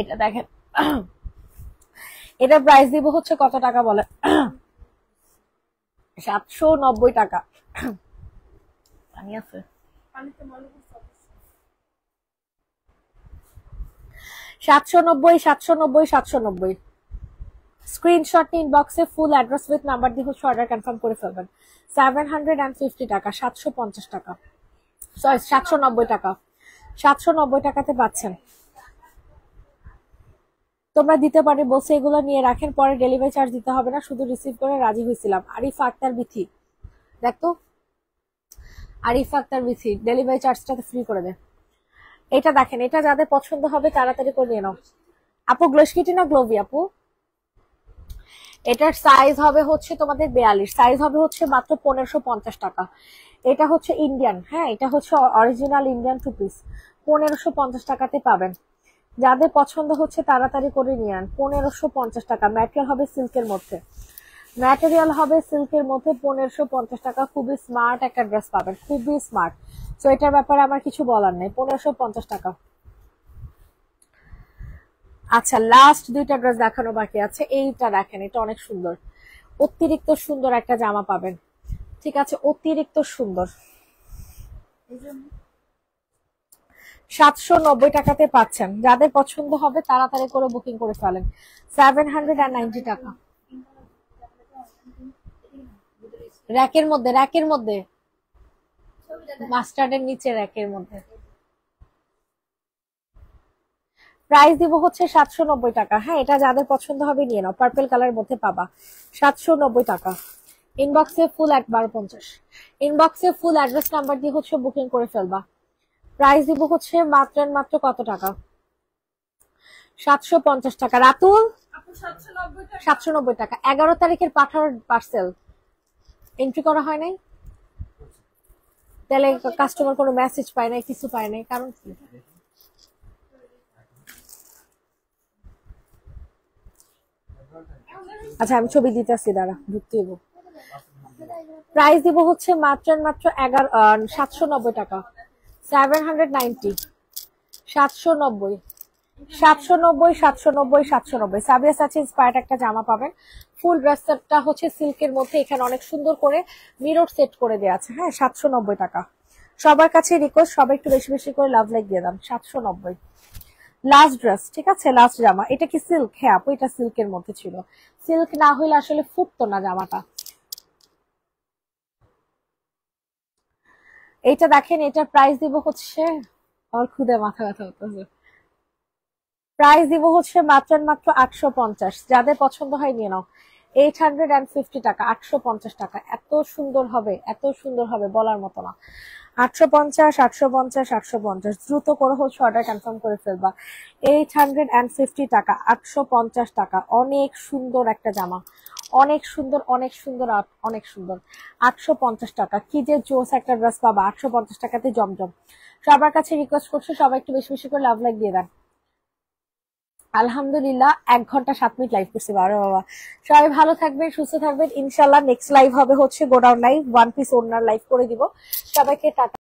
S1: এটা দেখেন এটা প্রাইস দিব হচ্ছে কত টাকা বলে সাতশো নব্বই টাকা পানি আছে সাতশো নব্বই সাতশো নব্বই সাতশো নব্বই স্ক্রিনশট বক্সে ফুল অ্যাড্রেস নাম্বার দিয়ে হচ্ছে অর্ডার করে ফেলবেন সেভেন হান্ড্রেড অ্যান্ড ফিফটি টাকা সাতশো পঞ্চাশ টাকা সাতশো নব্বই টাকা সাতশো নব্বই টাকাতে পাচ্ছেন তোমরা দিতে পারে বলছে এগুলো নিয়ে রাখেন পরে ডেলিভারি চার্জ দিতে হবে না শুধু রিসিভ করে রাজি হয়েছিলাম আরিফ আক্তার বিথি দেখো আরিফ আক্তার বিথি ডেলিভারি চার্জটা ফ্রি করে দে এটা দেখেন এটা যাদের পছন্দ হবে তাড়াতাড়ি করে নিয়ে নাও আপু গ্লোসকিটি না গ্লোভি আপু এটার সাইজ হবে হচ্ছে তোমাদের বেয়াল্লিশ সাইজ হবে হচ্ছে মাত্র পনেরোশো পঞ্চাশ টাকা এটা হচ্ছে ইন্ডিয়ান হ্যাঁ এটা হচ্ছে অরিজিনাল ইন্ডিয়ান টু পিস পনেরোশো পঞ্চাশ টাকাতে পাবেন যাদের পছন্দ হচ্ছে তাড়াতাড়ি করে নিয়ে আন পনেরোশো পঞ্চাশ টাকা ম্যাটেরিয়াল হবে সিল্কের মধ্যে ম্যাটেরিয়াল হবে সিল্কের মধ্যে পনেরোশো পঞ্চাশ টাকা খুবই স্মার্ট একটা ড্রেস পাবেন খুবই স্মার্ট সো এটার ব্যাপারে আমার কিছু বলার নেই পনেরোশো পঞ্চাশ টাকা আচ্ছা লাস্ট দুইটা ড্রেস দেখানো বাকি আছে এইটা দেখেন এটা অনেক সুন্দর অতিরিক্ত সুন্দর একটা জামা পাবেন ঠিক আছে অতিরিক্ত সুন্দর সাতশো নব্বই টাকাতে পাচ্ছেন যাদের পছন্দ হবে তাড়াতাড়ি করে বুকিং করে ফেলেন সেভেন হান্ড্রেড আর নাইনটি টাকা র্যাকের মধ্যে র্যাকের মধ্যে মাস্টার্ডের নিচে র্যাকের মধ্যে প্রাইস দিব হচ্ছে সাতশো নব্বই টাকা হ্যাঁ এটা যাদের পছন্দ হবে নিয়ে নাও পার্পেল কালার মধ্যে পাবা সাতশো নব্বই টাকা ইনবক্সে ফুল এক বারো পঞ্চাশ ইনবক্সে ফুল অ্যাড্রেস নাম্বার দিয়ে হচ্ছে বুকিং করে ফেলবা প্রাইস দিব হচ্ছে মাত্র মাত্র কত টাকা সাতশো পঞ্চাশ টাকা রাতুল সাতশো নব্বই টাকা এগারো তারিখের পাঠানোর পার্সেল এন্ট্রি করা হয় নাই তাহলে কাস্টমার কোনো মেসেজ পায় নাই কিছু পায় নাই কারণ কি আচ্ছা আমি ছবি দিতেছি দাঁড়া ঢুকতে প্রাইস দিব হচ্ছে মাত্র মাত্র এগারো সাতশো নব্বই টাকা সেভেন হান্ড্রেড সাতশো নব্বই সাতশো নব্বই সাতশো নব্বই সাতশো নব্বই আছে একটা জামা পাবেন ফুল হচ্ছে সিল্কের মধ্যে এখানে অনেক সুন্দর করে সেট করে দেওয়া আছে হ্যাঁ সাতশো নব্বই টাকা সবার কাছে রিকোয়েস্ট একটু বেশি বেশি করে লাভ দিয়ে দাম সাতশো নব্বই লাস্ট ঠিক আছে লাস্ট জামা এটা কি সিল্ক হ্যাঁ আপু এটা সিল্কের মধ্যে ছিল সিল্ক না হইলে আসলে ফুটতো না জামাটা এটা দেখেন এটা প্রাইস দিব হচ্ছে আমার খুদে মাথা ব্যথা হতো প্রাইস দিব হচ্ছে মাত্র মাত্র আটশো পঞ্চাশ যাদের পছন্দ হয় নিয়ে নাও এইট হান্ড্রেড অ্যান্ড ফিফটি টাকা আটশো পঞ্চাশ টাকা এত সুন্দর হবে এত সুন্দর হবে বলার মতো না আটশো পঞ্চাশ আটশো পঞ্চাশ আটশো পঞ্চাশ দ্রুত করে হচ্ছে অর্ডার কনফার্ম করে ফেলবা এইট হান্ড্রেড অ্যান্ড ফিফটি টাকা আটশো পঞ্চাশ টাকা অনেক সুন্দর একটা জামা অনেক সুন্দর অনেক সুন্দর অনেক সুন্দর আটশো পঞ্চাশ টাকা কি যে জোস একটা ড্রেস পাবা আটশো পঞ্চাশ টাকাতে জমজম সবার কাছে রিকোয়েস্ট করছে সবাই একটু বেশি বেশি করে লাভ লাইক দিয়ে দেন আলহামদুলিল্লাহ এক ঘন্টা সাত মিনিট লাইভ করছি বারো বাবা সবাই ভালো থাকবেন সুস্থ থাকবেন ইনশাল্লাহ নেক্সট লাইভ হবে হচ্ছে godown live one piece owner live করে দিব সবাইকে টাকা